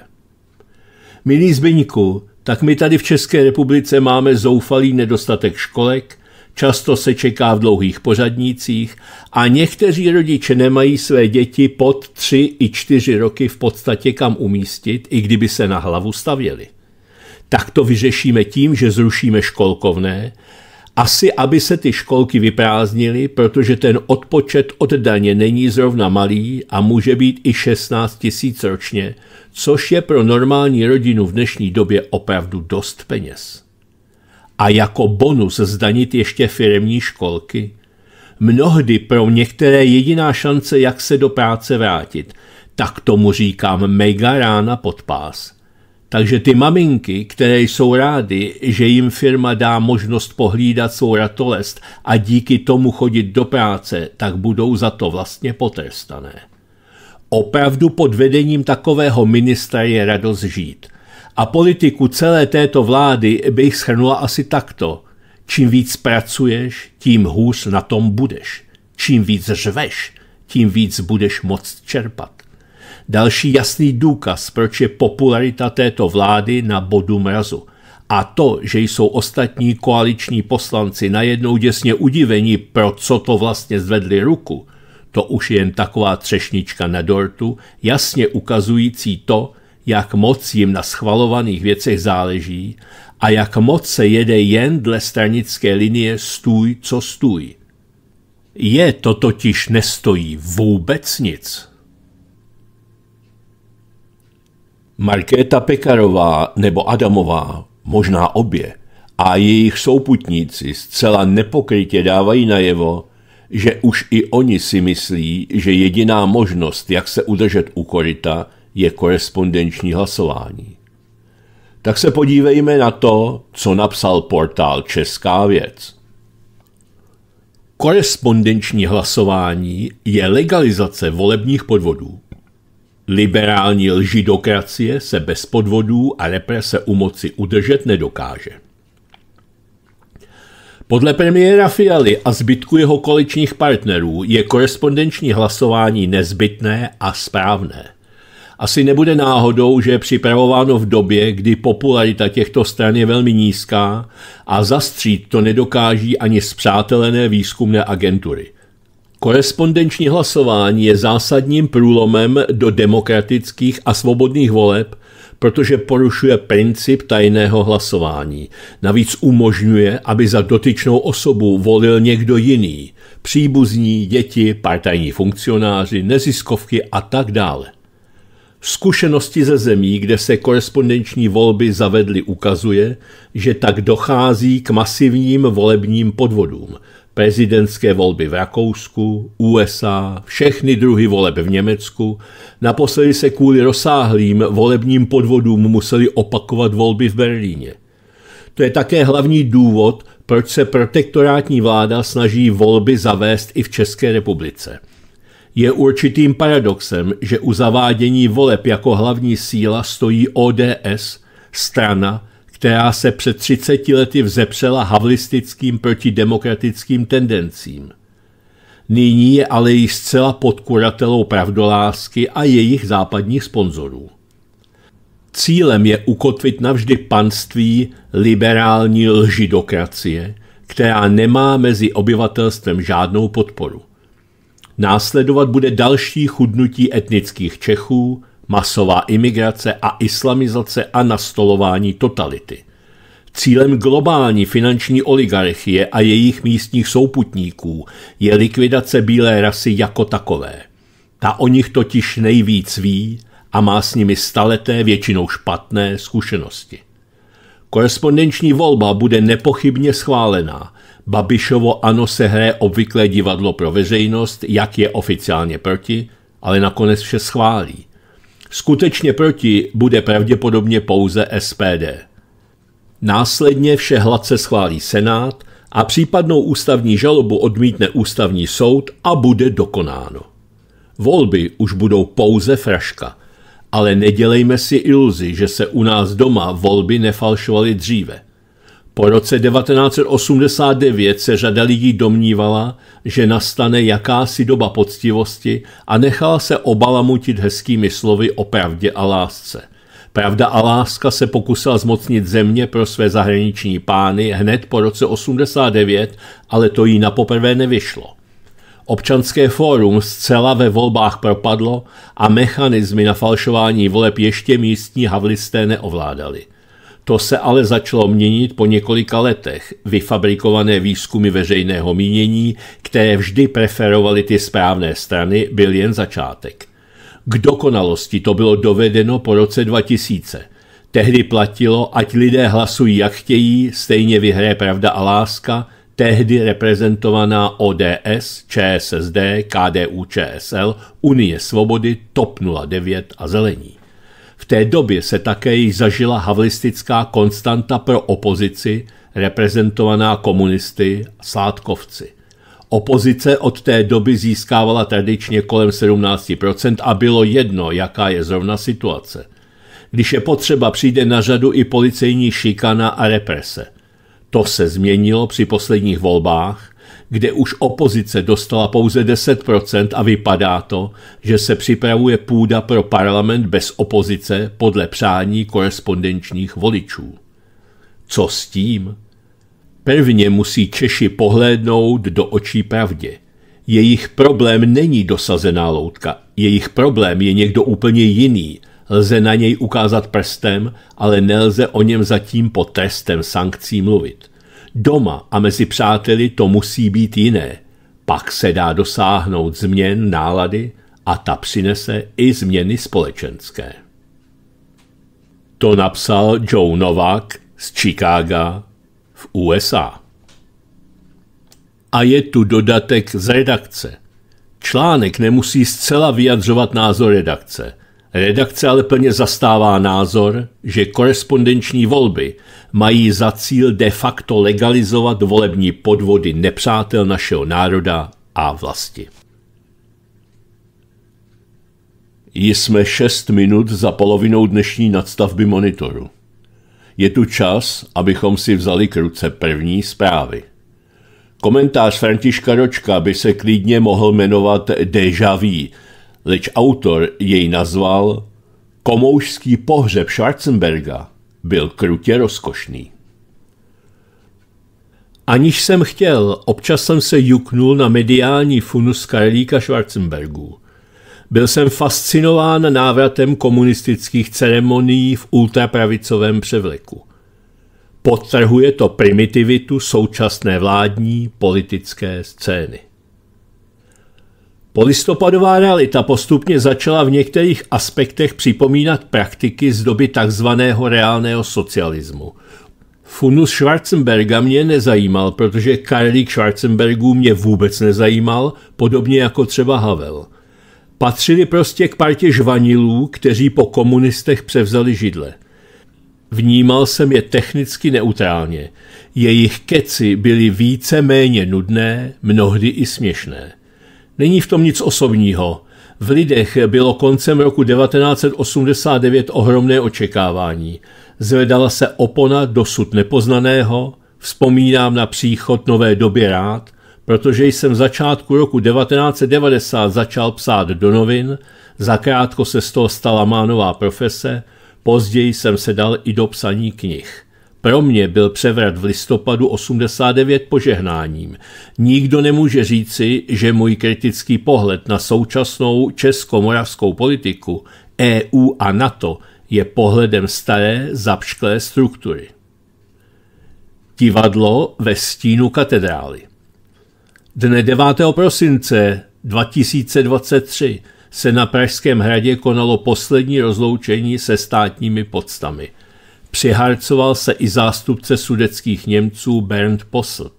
Milý Zbyňku, tak my tady v České republice máme zoufalý nedostatek školek, často se čeká v dlouhých pořadnících a někteří rodiče nemají své děti pod tři i čtyři roky v podstatě kam umístit, i kdyby se na hlavu stavěli. Tak to vyřešíme tím, že zrušíme školkovné, asi aby se ty školky vyprázdnily, protože ten odpočet od daně není zrovna malý a může být i 16 tisíc ročně, což je pro normální rodinu v dnešní době opravdu dost peněz a jako bonus zdanit ještě firmní školky? Mnohdy pro některé jediná šance, jak se do práce vrátit. Tak tomu říkám mega rána pod pás. Takže ty maminky, které jsou rády, že jim firma dá možnost pohlídat svou ratolest a díky tomu chodit do práce, tak budou za to vlastně potrestané. Opravdu pod vedením takového ministra je radost žít – a politiku celé této vlády bych shrnula asi takto. Čím víc pracuješ, tím hůř na tom budeš. Čím víc řveš, tím víc budeš moct čerpat. Další jasný důkaz, proč je popularita této vlády na bodu mrazu. A to, že jsou ostatní koaliční poslanci najednou děsně udiveni, pro co to vlastně zvedli ruku, to už je jen taková třešnička na dortu, jasně ukazující to, jak moc jim na schvalovaných věcech záleží a jak moc se jede jen dle stranické linie stůj co stůj. Je to totiž nestojí vůbec nic. Markéta Pekarová nebo Adamová, možná obě, a jejich souputníci zcela nepokrytě dávají najevo, že už i oni si myslí, že jediná možnost, jak se udržet u koryta, je korespondenční hlasování. Tak se podívejme na to, co napsal portál Česká věc. Korespondenční hlasování je legalizace volebních podvodů. Liberální lžidokracie se bez podvodů a represe u moci udržet nedokáže. Podle premiéra Fialy a zbytku jeho koaličních partnerů je korespondenční hlasování nezbytné a správné. Asi nebude náhodou, že je připravováno v době, kdy popularita těchto stran je velmi nízká a zastřít to nedokáží ani zpřátelené výzkumné agentury. Korespondenční hlasování je zásadním průlomem do demokratických a svobodných voleb, protože porušuje princip tajného hlasování. Navíc umožňuje, aby za dotyčnou osobu volil někdo jiný, příbuzní, děti, partajní funkcionáři, neziskovky a tak dále. Zkušenosti ze zemí, kde se korespondenční volby zavedly, ukazuje, že tak dochází k masivním volebním podvodům. Prezidentské volby v Rakousku, USA, všechny druhy voleb v Německu. Naposledy se kvůli rozsáhlým volebním podvodům museli opakovat volby v Berlíně. To je také hlavní důvod, proč se protektorátní vláda snaží volby zavést i v České republice – je určitým paradoxem, že u zavádění voleb jako hlavní síla stojí ODS, strana, která se před 30 lety vzepřela havlistickým protidemokratickým tendencím. Nyní je ale již zcela pod kuratelou pravdolásky a jejich západních sponzorů. Cílem je ukotvit navždy panství liberální lžidokracie, která nemá mezi obyvatelstvem žádnou podporu. Následovat bude další chudnutí etnických Čechů, masová imigrace a islamizace a nastolování totality. Cílem globální finanční oligarchie a jejich místních souputníků je likvidace bílé rasy jako takové. Ta o nich totiž nejvíc ví a má s nimi staleté, většinou špatné zkušenosti. Korespondenční volba bude nepochybně schválená Babišovo ano se hraje obvyklé divadlo pro veřejnost, jak je oficiálně proti, ale nakonec vše schválí. Skutečně proti bude pravděpodobně pouze SPD. Následně vše hladce schválí Senát a případnou ústavní žalobu odmítne ústavní soud a bude dokonáno. Volby už budou pouze fraška, ale nedělejme si iluzi, že se u nás doma volby nefalšovaly dříve. Po roce 1989 se řada lidí domnívala, že nastane jakási doba poctivosti a nechala se obalamutit hezkými slovy o pravdě a lásce. Pravda a láska se pokusila zmocnit země pro své zahraniční pány hned po roce 89, ale to jí na poprvé nevyšlo. Občanské fórum zcela ve volbách propadlo a mechanizmy na falšování voleb ještě místní havlisté neovládali – to se ale začalo měnit po několika letech. Vyfabrikované výzkumy veřejného mínění, které vždy preferovaly ty správné strany, byl jen začátek. K dokonalosti to bylo dovedeno po roce 2000. Tehdy platilo, ať lidé hlasují jak chtějí, stejně vyhraje pravda a láska, tehdy reprezentovaná ODS, ČSSD, KDU, ČSL, Unie svobody, TOP 09 a Zelení té době se také již zažila havlistická konstanta pro opozici, reprezentovaná komunisty a sládkovci. Opozice od té doby získávala tradičně kolem 17% a bylo jedno, jaká je zrovna situace. Když je potřeba, přijde na řadu i policejní šikana a represe. To se změnilo při posledních volbách kde už opozice dostala pouze 10% a vypadá to, že se připravuje půda pro parlament bez opozice podle přání korespondenčních voličů. Co s tím? Prvně musí Češi pohlédnout do očí pravdě. Jejich problém není dosazená loutka, jejich problém je někdo úplně jiný. Lze na něj ukázat prstem, ale nelze o něm zatím pod trestem sankcí mluvit. Doma a mezi přáteli to musí být jiné. Pak se dá dosáhnout změn nálady a ta přinese i změny společenské. To napsal Joe Novak z Chicaga v USA. A je tu dodatek z redakce. Článek nemusí zcela vyjadřovat názor redakce – Redakce ale plně zastává názor, že korespondenční volby mají za cíl de facto legalizovat volební podvody nepřátel našeho národa a vlasti. Jsme 6 minut za polovinou dnešní nadstavby monitoru. Je tu čas, abychom si vzali k ruce první zprávy. Komentář Františka Ročka by se klidně mohl jmenovat déjà vu, leč autor jej nazval Komoušský pohřeb Schwarzenberga, byl krutě rozkošný. Aniž jsem chtěl, občas jsem se juknul na mediální funus Karlíka Schwarzenbergu. Byl jsem fascinován návratem komunistických ceremonií v ultrapravicovém převleku. Podtrhuje to primitivitu současné vládní politické scény. Polistopadová realita postupně začala v některých aspektech připomínat praktiky z doby takzvaného reálného socialismu. Funus Schwarzenberga mě nezajímal, protože Karlík Schwarzenbergů mě vůbec nezajímal, podobně jako třeba Havel. Patřili prostě k partě žvanilů, kteří po komunistech převzali židle. Vnímal jsem je technicky neutrálně. Jejich keci byly více méně nudné, mnohdy i směšné. Není v tom nic osobního. V lidech bylo koncem roku 1989 ohromné očekávání. Zvedala se opona dosud nepoznaného, vzpomínám na příchod nové doby rád, protože jsem v začátku roku 1990 začal psát do novin, zakrátko se z toho stala má nová profese, později jsem se dal i do psaní knih. Pro mě byl převrat v listopadu 89 požehnáním. Nikdo nemůže říci, že můj kritický pohled na současnou česko-moravskou politiku, EU a NATO je pohledem staré, zapšklé struktury. Divadlo ve stínu katedrály. Dne 9. prosince 2023 se na Pražském hradě konalo poslední rozloučení se státními podstami – Přiharcoval se i zástupce sudeckých Němců Bernd Posselt.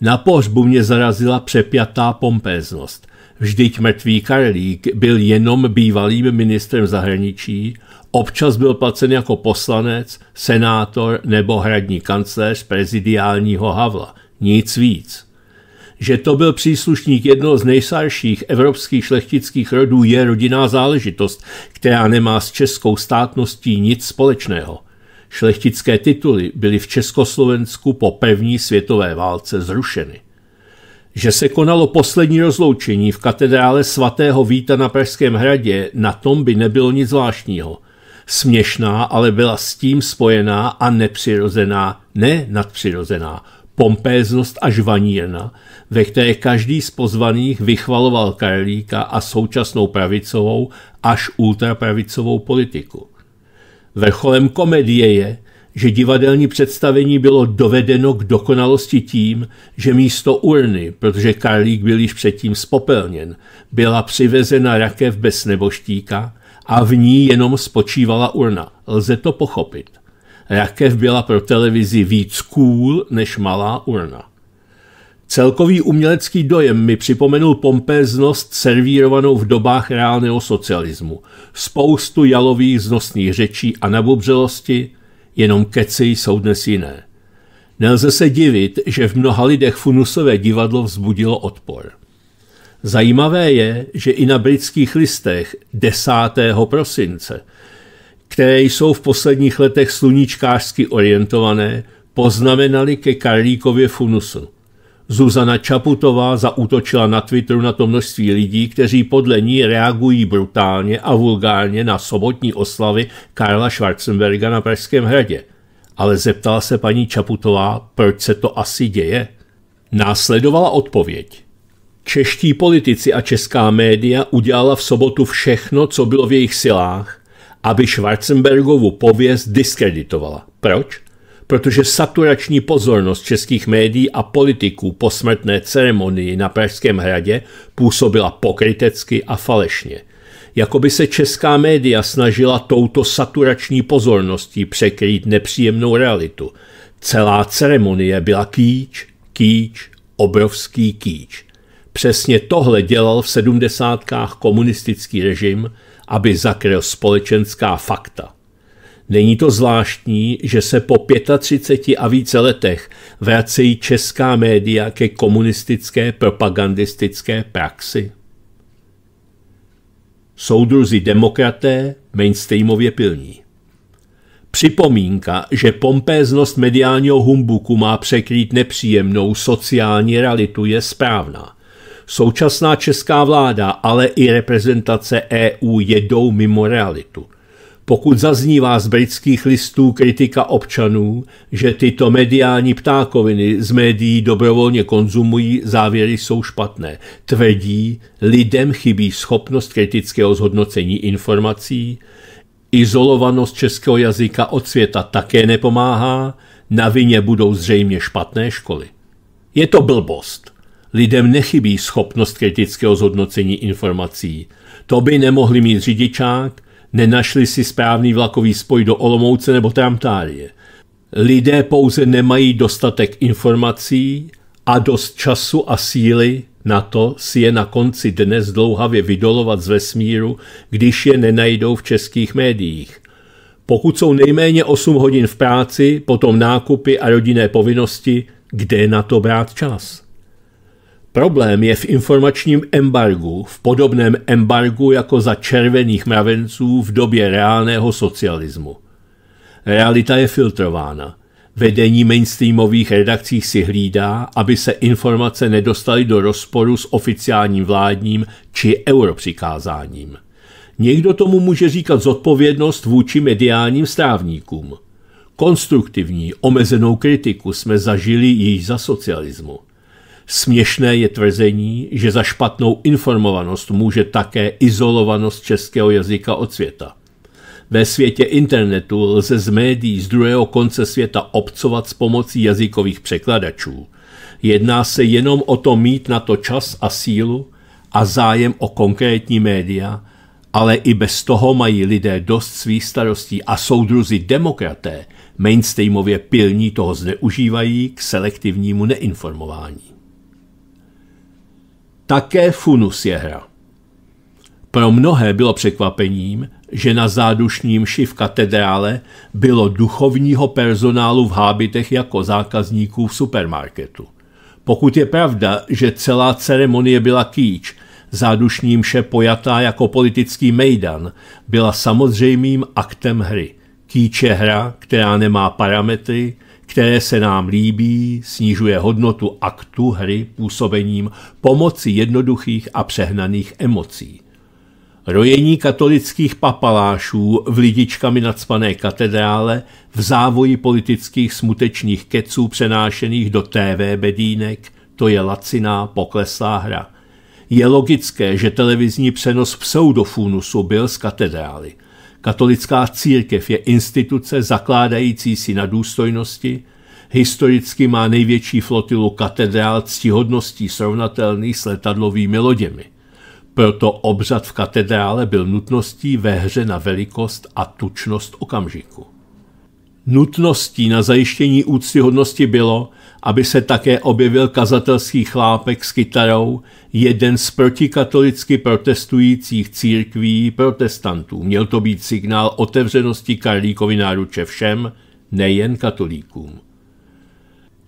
Na pohřbu mě zarazila přepjatá pompéznost. Vždyť mrtvý Karlík byl jenom bývalým ministrem zahraničí, občas byl placen jako poslanec, senátor nebo hradní kancléř prezidiálního Havla. Nic víc. Že to byl příslušník jednoho z nejstarších evropských šlechtických rodů je rodinná záležitost, která nemá s českou státností nic společného – Šlechtické tituly byly v Československu po první světové válce zrušeny. Že se konalo poslední rozloučení v katedrále svatého Víta na Pražském hradě, na tom by nebylo nic zvláštního. Směšná, ale byla s tím spojená a nepřirozená, ne nadpřirozená, pompéznost a žvanírna, ve které každý z pozvaných vychvaloval Karlíka a současnou pravicovou až ultrapravicovou politiku. Vrcholem komedie je, že divadelní představení bylo dovedeno k dokonalosti tím, že místo urny, protože Karlík byl již předtím spopelněn, byla přivezena rakev bez neboštíka a v ní jenom spočívala urna. Lze to pochopit. Rakev byla pro televizi víc cool než malá urna. Celkový umělecký dojem mi připomenul pompéznost servírovanou v dobách reálného socialismu. Spoustu jalových znosných řečí a nabubřelosti, jenom keci jsou dnes jiné. Nelze se divit, že v mnoha lidech funusové divadlo vzbudilo odpor. Zajímavé je, že i na britských listech 10. prosince, které jsou v posledních letech sluníčkářsky orientované, poznamenali ke Karlíkově funusu. Zuzana Čaputová zaútočila na Twitteru na to množství lidí, kteří podle ní reagují brutálně a vulgárně na sobotní oslavy Karla Schwarzenberga na Pražském hradě. Ale zeptala se paní Čaputová, proč se to asi děje? Následovala odpověď. Čeští politici a česká média udělala v sobotu všechno, co bylo v jejich silách, aby Schwarzenbergovu pověst diskreditovala. Proč? protože saturační pozornost českých médií a politiků po smrtné ceremonii na Pražském hradě působila pokrytecky a falešně. Jakoby se česká média snažila touto saturační pozorností překrýt nepříjemnou realitu. Celá ceremonie byla kýč, kýč, obrovský kýč. Přesně tohle dělal v sedmdesátkách komunistický režim, aby zakryl společenská fakta. Není to zvláštní, že se po 35 a více letech vracejí česká média ke komunistické propagandistické praxi? Soudruzi demokraté mainstreamově pilní. Připomínka, že pompéznost mediálního humbuku má překrýt nepříjemnou sociální realitu, je správná. Současná česká vláda, ale i reprezentace EU jedou mimo realitu. Pokud zaznívá z britských listů kritika občanů, že tyto mediální ptákoviny z médií dobrovolně konzumují, závěry jsou špatné. Tvrdí, lidem chybí schopnost kritického zhodnocení informací, izolovanost českého jazyka od světa také nepomáhá, na vině budou zřejmě špatné školy. Je to blbost. Lidem nechybí schopnost kritického zhodnocení informací. To by nemohli mít řidičák, Nenašli si správný vlakový spoj do Olomouce nebo Tramtárie. Lidé pouze nemají dostatek informací a dost času a síly na to si je na konci dne zdlouhavě vydolovat z vesmíru, když je nenajdou v českých médiích. Pokud jsou nejméně 8 hodin v práci, potom nákupy a rodinné povinnosti, kde na to brát čas? Problém je v informačním embargu, v podobném embargu jako za červených mravenců v době reálného socialismu. Realita je filtrována. Vedení mainstreamových redakcí si hlídá, aby se informace nedostaly do rozporu s oficiálním vládním či europřikázáním. Někdo tomu může říkat zodpovědnost vůči mediálním strávníkům. Konstruktivní, omezenou kritiku jsme zažili již za socialismu. Směšné je tvrzení, že za špatnou informovanost může také izolovanost českého jazyka od světa. Ve světě internetu lze z médií z druhého konce světa obcovat s pomocí jazykových překladačů. Jedná se jenom o to mít na to čas a sílu a zájem o konkrétní média, ale i bez toho mají lidé dost svých starostí a soudruzi demokraté mainstreamově pilní toho zneužívají k selektivnímu neinformování. Také funus je hra. Pro mnohé bylo překvapením, že na zádušním ši v katedrále bylo duchovního personálu v hábitech jako zákazníků v supermarketu. Pokud je pravda, že celá ceremonie byla kýč, zádušní mše pojatá jako politický mejdan, byla samozřejmým aktem hry. Kýč je hra, která nemá parametry, které se nám líbí, snižuje hodnotu aktu hry působením pomocí jednoduchých a přehnaných emocí. Rojení katolických papalášů v lidičkami nacpané katedrále, v závoji politických smutečných keců přenášených do TV bedínek, to je laciná pokleslá hra. Je logické, že televizní přenos pseudofunusu byl z katedrály – Katolická církev je instituce zakládající si na důstojnosti, historicky má největší flotilu katedrál ctihodností srovnatelných s letadlovými loděmi. Proto obřad v katedrále byl nutností ve hře na velikost a tučnost okamžiku. Nutností na zajištění úctyhodnosti bylo, aby se také objevil kazatelský chlápek s kytarou, jeden z protikatolicky protestujících církví protestantů. Měl to být signál otevřenosti Karlíkovi náruče všem, nejen katolíkům.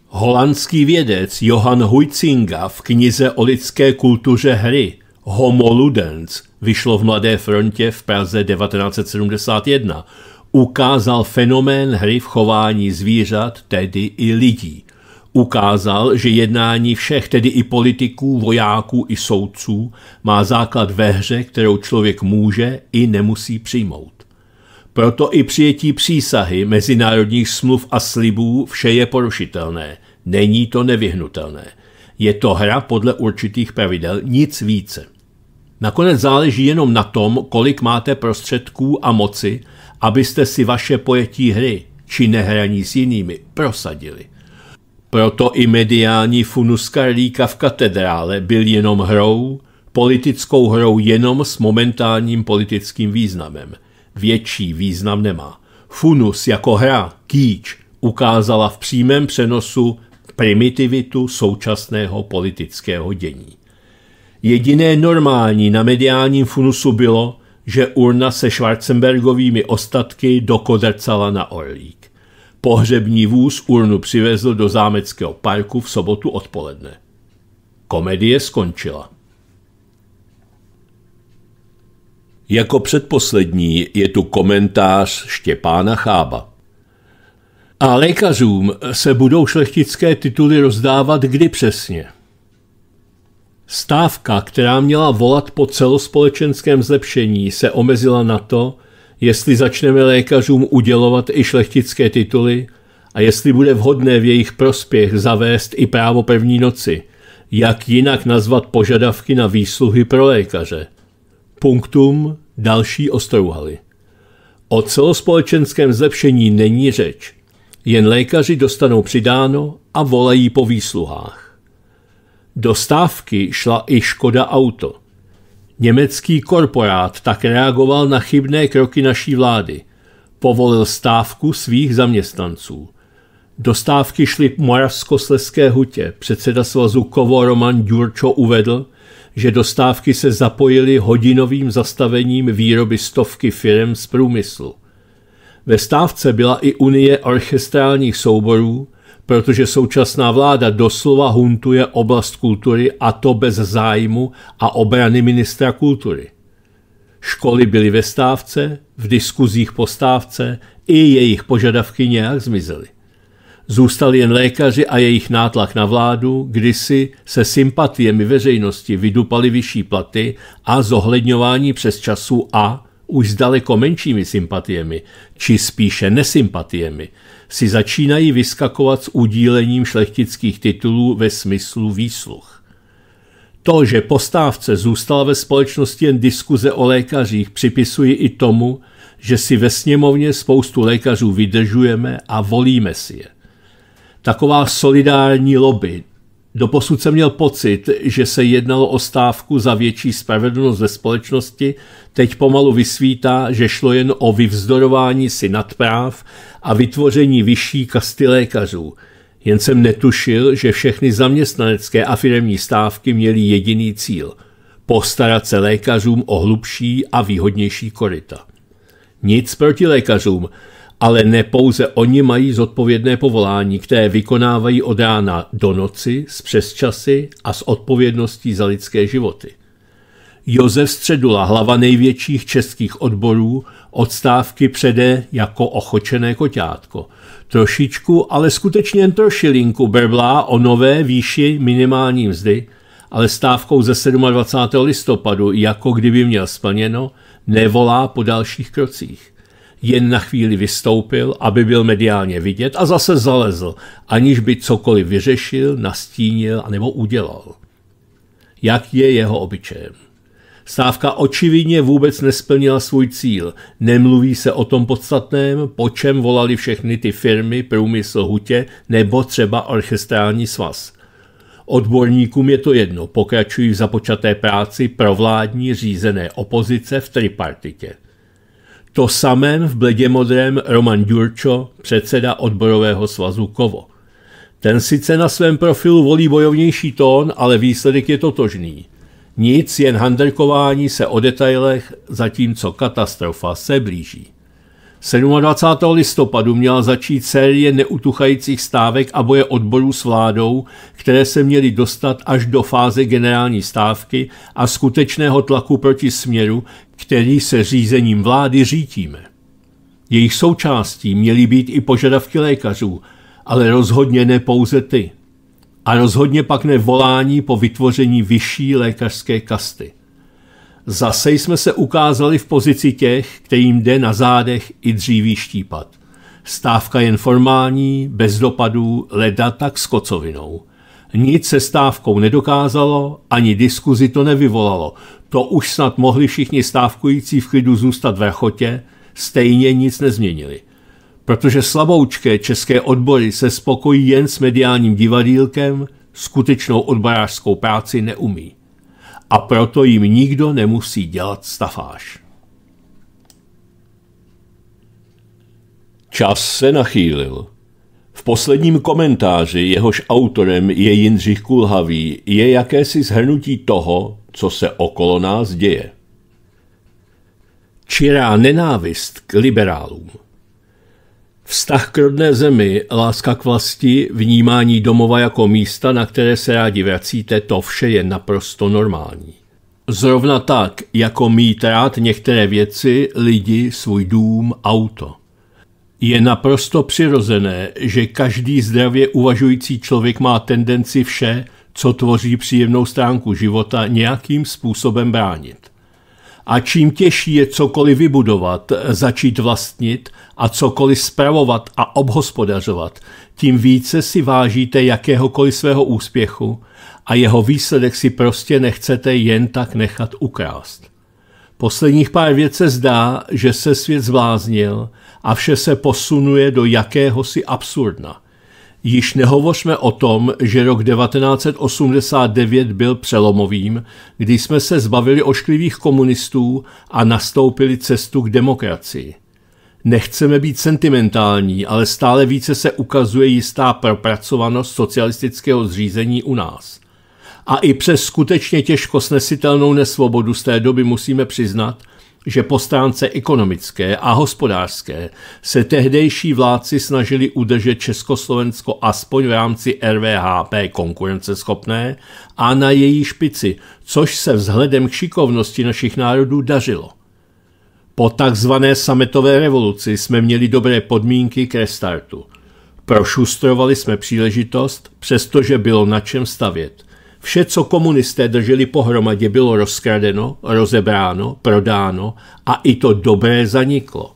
Holandský vědec Johan Huizinga v knize o lidské kultuře hry Homo Ludens vyšlo v Mladé frontě v Praze 1971, ukázal fenomén hry v chování zvířat, tedy i lidí. Ukázal, že jednání všech, tedy i politiků, vojáků i soudců, má základ ve hře, kterou člověk může i nemusí přijmout. Proto i přijetí přísahy, mezinárodních smluv a slibů vše je porušitelné. Není to nevyhnutelné. Je to hra podle určitých pravidel, nic více. Nakonec záleží jenom na tom, kolik máte prostředků a moci, abyste si vaše pojetí hry či nehraní s jinými prosadili. Proto i mediální funus Karlíka v katedrále byl jenom hrou, politickou hrou jenom s momentálním politickým významem. Větší význam nemá. Funus jako hra, kýč, ukázala v přímém přenosu primitivitu současného politického dění. Jediné normální na mediálním funusu bylo, že urna se Schwarzenbergovými ostatky dokodrcala na orlík. Pohřební vůz urnu přivezl do zámeckého parku v sobotu odpoledne. Komedie skončila. Jako předposlední je tu komentář Štěpána Chába. A lékařům se budou šlechtické tituly rozdávat kdy přesně? Stávka, která měla volat po celospolečenském zlepšení, se omezila na to, jestli začneme lékařům udělovat i šlechtické tituly a jestli bude vhodné v jejich prospěch zavést i právo první noci, jak jinak nazvat požadavky na výsluhy pro lékaře. Punktum další ostrouhaly. O celospolečenském zlepšení není řeč. Jen lékaři dostanou přidáno a volají po výsluhách. Do stávky šla i Škoda Auto – Německý korporát tak reagoval na chybné kroky naší vlády. Povolil stávku svých zaměstnanců. Do stávky šli moravskosleské hutě. Předseda svazu Kovo Roman Djurčo uvedl, že do stávky se zapojili hodinovým zastavením výroby stovky firm z průmyslu. Ve stávce byla i Unie orchestrálních souborů, protože současná vláda doslova huntuje oblast kultury a to bez zájmu a obrany ministra kultury. Školy byly ve stávce, v diskuzích po stávce, i jejich požadavky nějak zmizely. Zůstali jen lékaři a jejich nátlak na vládu, kdysi se sympatiemi veřejnosti vydupali vyšší platy a zohledňování přes času a už s daleko menšími sympatiemi, či spíše nesympatiemi, si začínají vyskakovat s udílením šlechtických titulů ve smyslu výsluh. To, že postávce zůstala ve společnosti jen diskuze o lékařích, připisuji i tomu, že si ve sněmovně spoustu lékařů vydržujeme a volíme si je. Taková solidární lobby, Doposud jsem měl pocit, že se jednalo o stávku za větší spravedlnost ve společnosti, teď pomalu vysvítá, že šlo jen o vyvzdorování si nadpráv a vytvoření vyšší kasty lékařů. Jen jsem netušil, že všechny zaměstnanecké a firemní stávky měly jediný cíl – postarat se lékařům o hlubší a výhodnější korita. Nic proti lékařům – ale ne pouze oni mají zodpovědné povolání, které vykonávají od rána do noci, s přesčasy a s odpovědností za lidské životy. Josef Středula, hlava největších českých odborů, odstávky přede jako ochočené koťátko. Trošičku, ale skutečně jen trošilinku brblá o nové výši minimální mzdy, ale stávkou ze 27. listopadu, jako kdyby měl splněno, nevolá po dalších krocích jen na chvíli vystoupil, aby byl mediálně vidět a zase zalezl, aniž by cokoliv vyřešil, nastínil nebo udělal. Jak je jeho obyčejem? Stávka očividně vůbec nesplnila svůj cíl. Nemluví se o tom podstatném, po čem volali všechny ty firmy, průmysl hutě nebo třeba orchestrální svaz. Odborníkům je to jedno, pokračují v započaté práci provládní řízené opozice v tripartitě. To samém v bleděmodrém Roman Ďurčo, předseda odborového svazu Kovo. Ten sice na svém profilu volí bojovnější tón, ale výsledek je totožný. Nic, jen handrkování se o detailech, zatímco katastrofa se blíží. 27. listopadu měla začít série neutuchajících stávek a boje odborů s vládou, které se měly dostat až do fáze generální stávky a skutečného tlaku proti směru, který se řízením vlády řítíme. Jejich součástí měly být i požadavky lékařů, ale rozhodně ne pouze ty. A rozhodně pak ne volání po vytvoření vyšší lékařské kasty. Zase jsme se ukázali v pozici těch, kterým jde na zádech i dříví štípat. Stávka jen formální, bez dopadů, leda tak s kocovinou. Nic se stávkou nedokázalo, ani diskuzi to nevyvolalo. To už snad mohli všichni stávkující v klidu zůstat v rachotě, stejně nic nezměnili. Protože slaboučké české odbory se spokojí jen s mediálním divadílkem, skutečnou odborářskou práci neumí a proto jim nikdo nemusí dělat stafáž. Čas se nachýlil. V posledním komentáři, jehož autorem je Jindřich Kulhavý, je jakési zhrnutí toho, co se okolo nás děje. Čirá nenávist k liberálům. Vztah k rodné zemi, láska k vlasti, vnímání domova jako místa, na které se rádi vracíte, to vše je naprosto normální. Zrovna tak, jako mít rád některé věci, lidi, svůj dům, auto. Je naprosto přirozené, že každý zdravě uvažující člověk má tendenci vše, co tvoří příjemnou stránku života, nějakým způsobem bránit a čím těžší je cokoliv vybudovat, začít vlastnit a cokoliv spravovat a obhospodařovat, tím více si vážíte jakéhokoliv svého úspěchu a jeho výsledek si prostě nechcete jen tak nechat ukrást. Posledních pár věc se zdá, že se svět zvláznil a vše se posunuje do jakéhosi absurdna – Již nehovořme o tom, že rok 1989 byl přelomovým, kdy jsme se zbavili ošklivých komunistů a nastoupili cestu k demokracii. Nechceme být sentimentální, ale stále více se ukazuje jistá propracovanost socialistického zřízení u nás. A i přes skutečně těžko snesitelnou nesvobodu z té doby musíme přiznat, že po stránce ekonomické a hospodářské se tehdejší vládci snažili udržet Československo aspoň v rámci RVHP konkurenceschopné a na její špici, což se vzhledem k šikovnosti našich národů dařilo. Po takzvané sametové revoluci jsme měli dobré podmínky k restartu. Prošustrovali jsme příležitost, přestože bylo na čem stavět. Vše, co komunisté drželi pohromadě, bylo rozkradeno, rozebráno, prodáno a i to dobré zaniklo.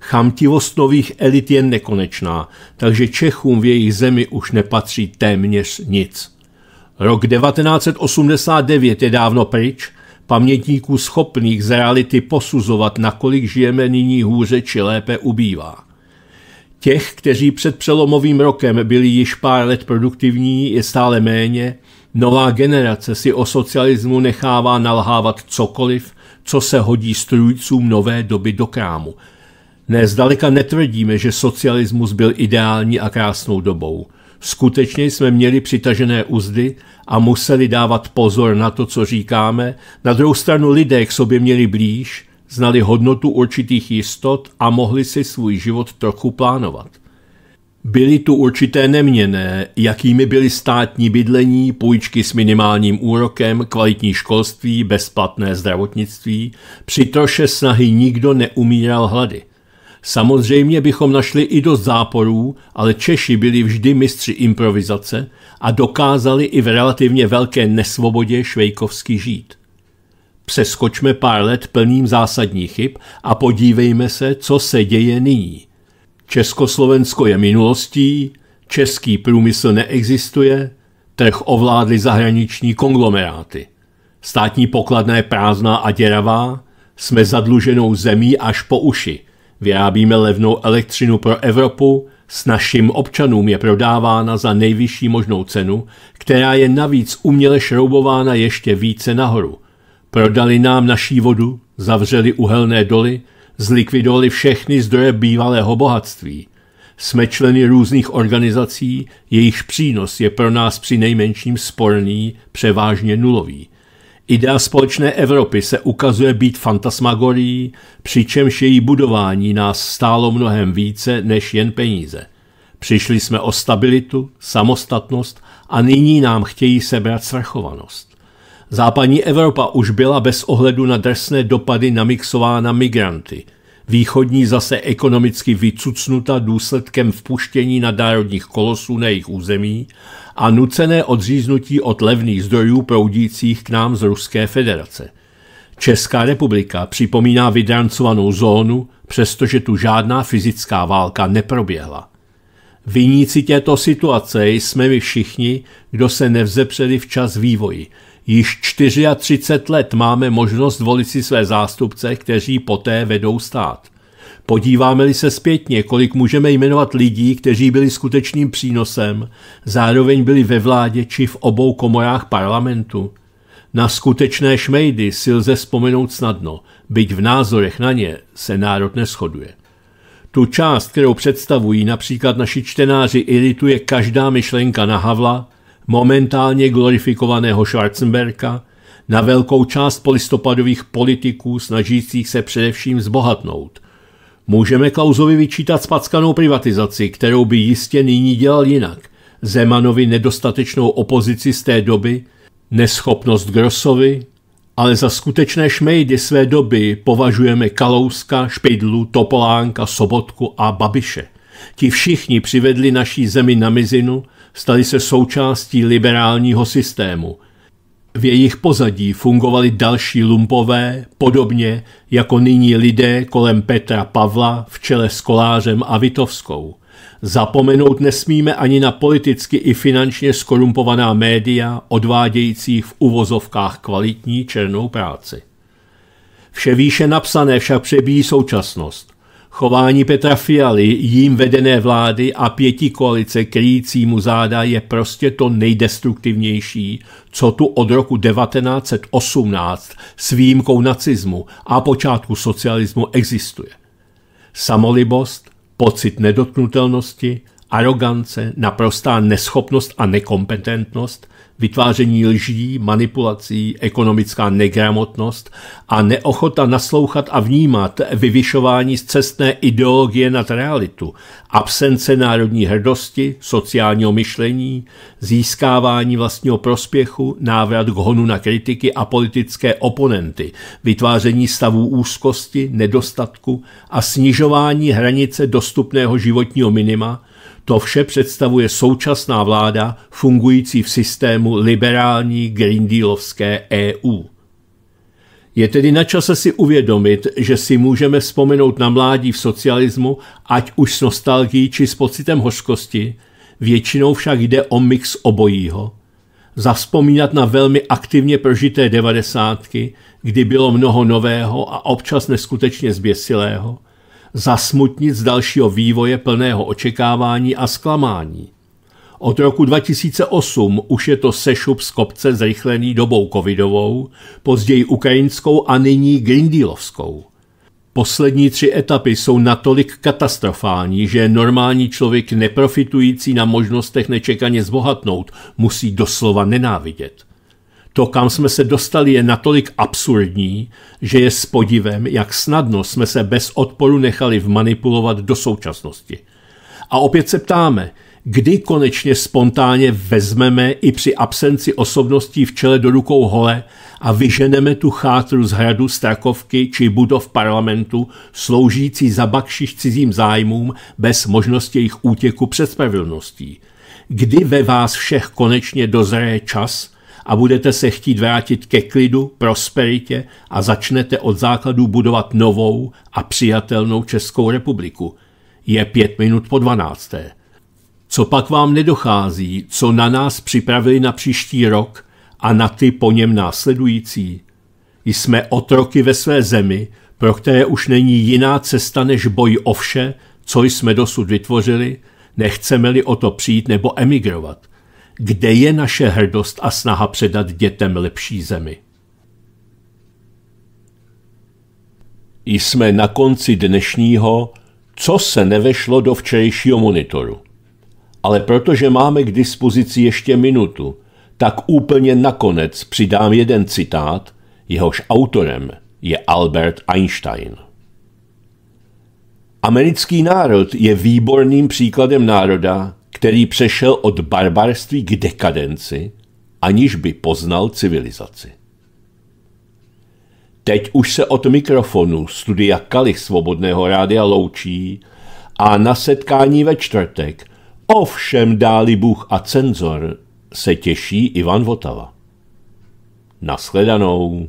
Chamtivost nových elit je nekonečná, takže Čechům v jejich zemi už nepatří téměř nic. Rok 1989 je dávno pryč, pamětníků schopných z reality posuzovat, nakolik žijeme nyní hůře či lépe ubývá. Těch, kteří před přelomovým rokem byli již pár let produktivní, je stále méně – Nová generace si o socialismu nechává nalhávat cokoliv, co se hodí strujcům nové doby do krámu. Ne zdaleka netvrdíme, že socialismus byl ideální a krásnou dobou. Skutečně jsme měli přitažené uzdy a museli dávat pozor na to, co říkáme. Na druhou stranu lidé k sobě měli blíž, znali hodnotu určitých jistot a mohli si svůj život trochu plánovat. Byly tu určité neměné, jakými byly státní bydlení, půjčky s minimálním úrokem, kvalitní školství, bezplatné zdravotnictví. Při troše snahy nikdo neumíral hlady. Samozřejmě bychom našli i dost záporů, ale Češi byli vždy mistři improvizace a dokázali i v relativně velké nesvobodě švejkovsky žít. Přeskočme pár let plným zásadních chyb a podívejme se, co se děje nyní. Československo je minulostí, český průmysl neexistuje, trh ovládly zahraniční konglomeráty. Státní pokladna je prázdná a děravá, jsme zadluženou zemí až po uši, vyrábíme levnou elektřinu pro Evropu, s našim občanům je prodávána za nejvyšší možnou cenu, která je navíc uměle šroubována ještě více nahoru. Prodali nám naší vodu, zavřeli uhelné doly, Zlikvidovali všechny zdroje bývalého bohatství. Jsme členy různých organizací, jejichž přínos je pro nás při nejmenším sporný, převážně nulový. Idea společné Evropy se ukazuje být fantasmagorií, přičemž její budování nás stálo mnohem více než jen peníze. Přišli jsme o stabilitu, samostatnost a nyní nám chtějí sebrat svrchovanost. Západní Evropa už byla bez ohledu na drsné dopady namixována migranty. Východní zase ekonomicky vycucnuta důsledkem vpuštění nadárodních kolosů na jejich území a nucené odříznutí od levných zdrojů proudících k nám z Ruské federace. Česká republika připomíná vydrancovanou zónu, přestože tu žádná fyzická válka neproběhla. Viníci této situace jsme my všichni, kdo se nevzepřeli včas vývoji – Již 34 let máme možnost volit si své zástupce, kteří poté vedou stát. Podíváme-li se zpětně, kolik můžeme jmenovat lidí, kteří byli skutečným přínosem, zároveň byli ve vládě či v obou komorách parlamentu. Na skutečné šmejdy si lze vzpomenout snadno, byť v názorech na ně se národ neschoduje. Tu část, kterou představují například naši čtenáři, irituje každá myšlenka na Havla, momentálně glorifikovaného Schwarzenberka, na velkou část polistopadových politiků snažících se především zbohatnout. Můžeme Klausovi vyčítat spackanou privatizaci, kterou by jistě nyní dělal jinak, Zemanovi nedostatečnou opozici z té doby, neschopnost Grossovi, ale za skutečné šmejdy své doby považujeme Kalouska, Špidlu, Topolánka, Sobotku a Babiše. Ti všichni přivedli naší zemi na mizinu staly se součástí liberálního systému. V jejich pozadí fungovali další lumpové, podobně jako nyní lidé kolem Petra Pavla v čele s Kolářem a Vitovskou. Zapomenout nesmíme ani na politicky i finančně skorumpovaná média, odvádějící v uvozovkách kvalitní černou práci. Vše výše napsané však přebíjí současnost. Chování Petra Fialy, jím vedené vlády a pěti koalice kryjícímu záda je prostě to nejdestruktivnější, co tu od roku 1918 s výjimkou nacismu a počátku socialismu existuje. Samolibost, pocit nedotknutelnosti, arogance, naprostá neschopnost a nekompetentnost – vytváření lží, manipulací, ekonomická negramotnost a neochota naslouchat a vnímat vyvyšování z cestné ideologie nad realitu, absence národní hrdosti, sociálního myšlení, získávání vlastního prospěchu, návrat k honu na kritiky a politické oponenty, vytváření stavů úzkosti, nedostatku a snižování hranice dostupného životního minima, to vše představuje současná vláda fungující v systému liberální Green Dealovské EU. Je tedy na čase si uvědomit, že si můžeme vzpomenout na mládí v socialismu, ať už s nostalgií či s pocitem hořkosti, většinou však jde o mix obojího. Zavzpomínat na velmi aktivně prožité devadesátky, kdy bylo mnoho nového a občas neskutečně zběsilého – zasmutnit z dalšího vývoje plného očekávání a zklamání. Od roku 2008 už je to sešup z kopce zrychlený dobou covidovou, později ukrajinskou a nyní grindealovskou. Poslední tři etapy jsou natolik katastrofální, že normální člověk neprofitující na možnostech nečekaně zbohatnout musí doslova nenávidět. To, kam jsme se dostali, je natolik absurdní, že je s podivem, jak snadno jsme se bez odporu nechali vmanipulovat do současnosti. A opět se ptáme, kdy konečně spontánně vezmeme i při absenci osobností v čele do rukou hole a vyženeme tu chátru z hradu Strakovky či budov parlamentu, sloužící za bakšiš cizím zájmům bez možnosti jejich útěku před spravedlností. Kdy ve vás všech konečně dozraje čas – a budete se chtít vrátit ke klidu, prosperitě a začnete od základů budovat novou a přijatelnou Českou republiku. Je pět minut po dvanácté. Co pak vám nedochází, co na nás připravili na příští rok a na ty po něm následující? Jsme otroky ve své zemi, pro které už není jiná cesta než boj o vše, co jsme dosud vytvořili, nechceme-li o to přijít nebo emigrovat – kde je naše hrdost a snaha předat dětem lepší zemi. Jsme na konci dnešního, co se nevešlo do včerejšího monitoru. Ale protože máme k dispozici ještě minutu, tak úplně nakonec přidám jeden citát, jehož autorem je Albert Einstein. Americký národ je výborným příkladem národa, který přešel od barbarství k dekadenci, aniž by poznal civilizaci. Teď už se od mikrofonu studia Kali Svobodného rádia loučí a na setkání ve čtvrtek ovšem dáli Bůh a cenzor se těší Ivan Votava. Nashledanou.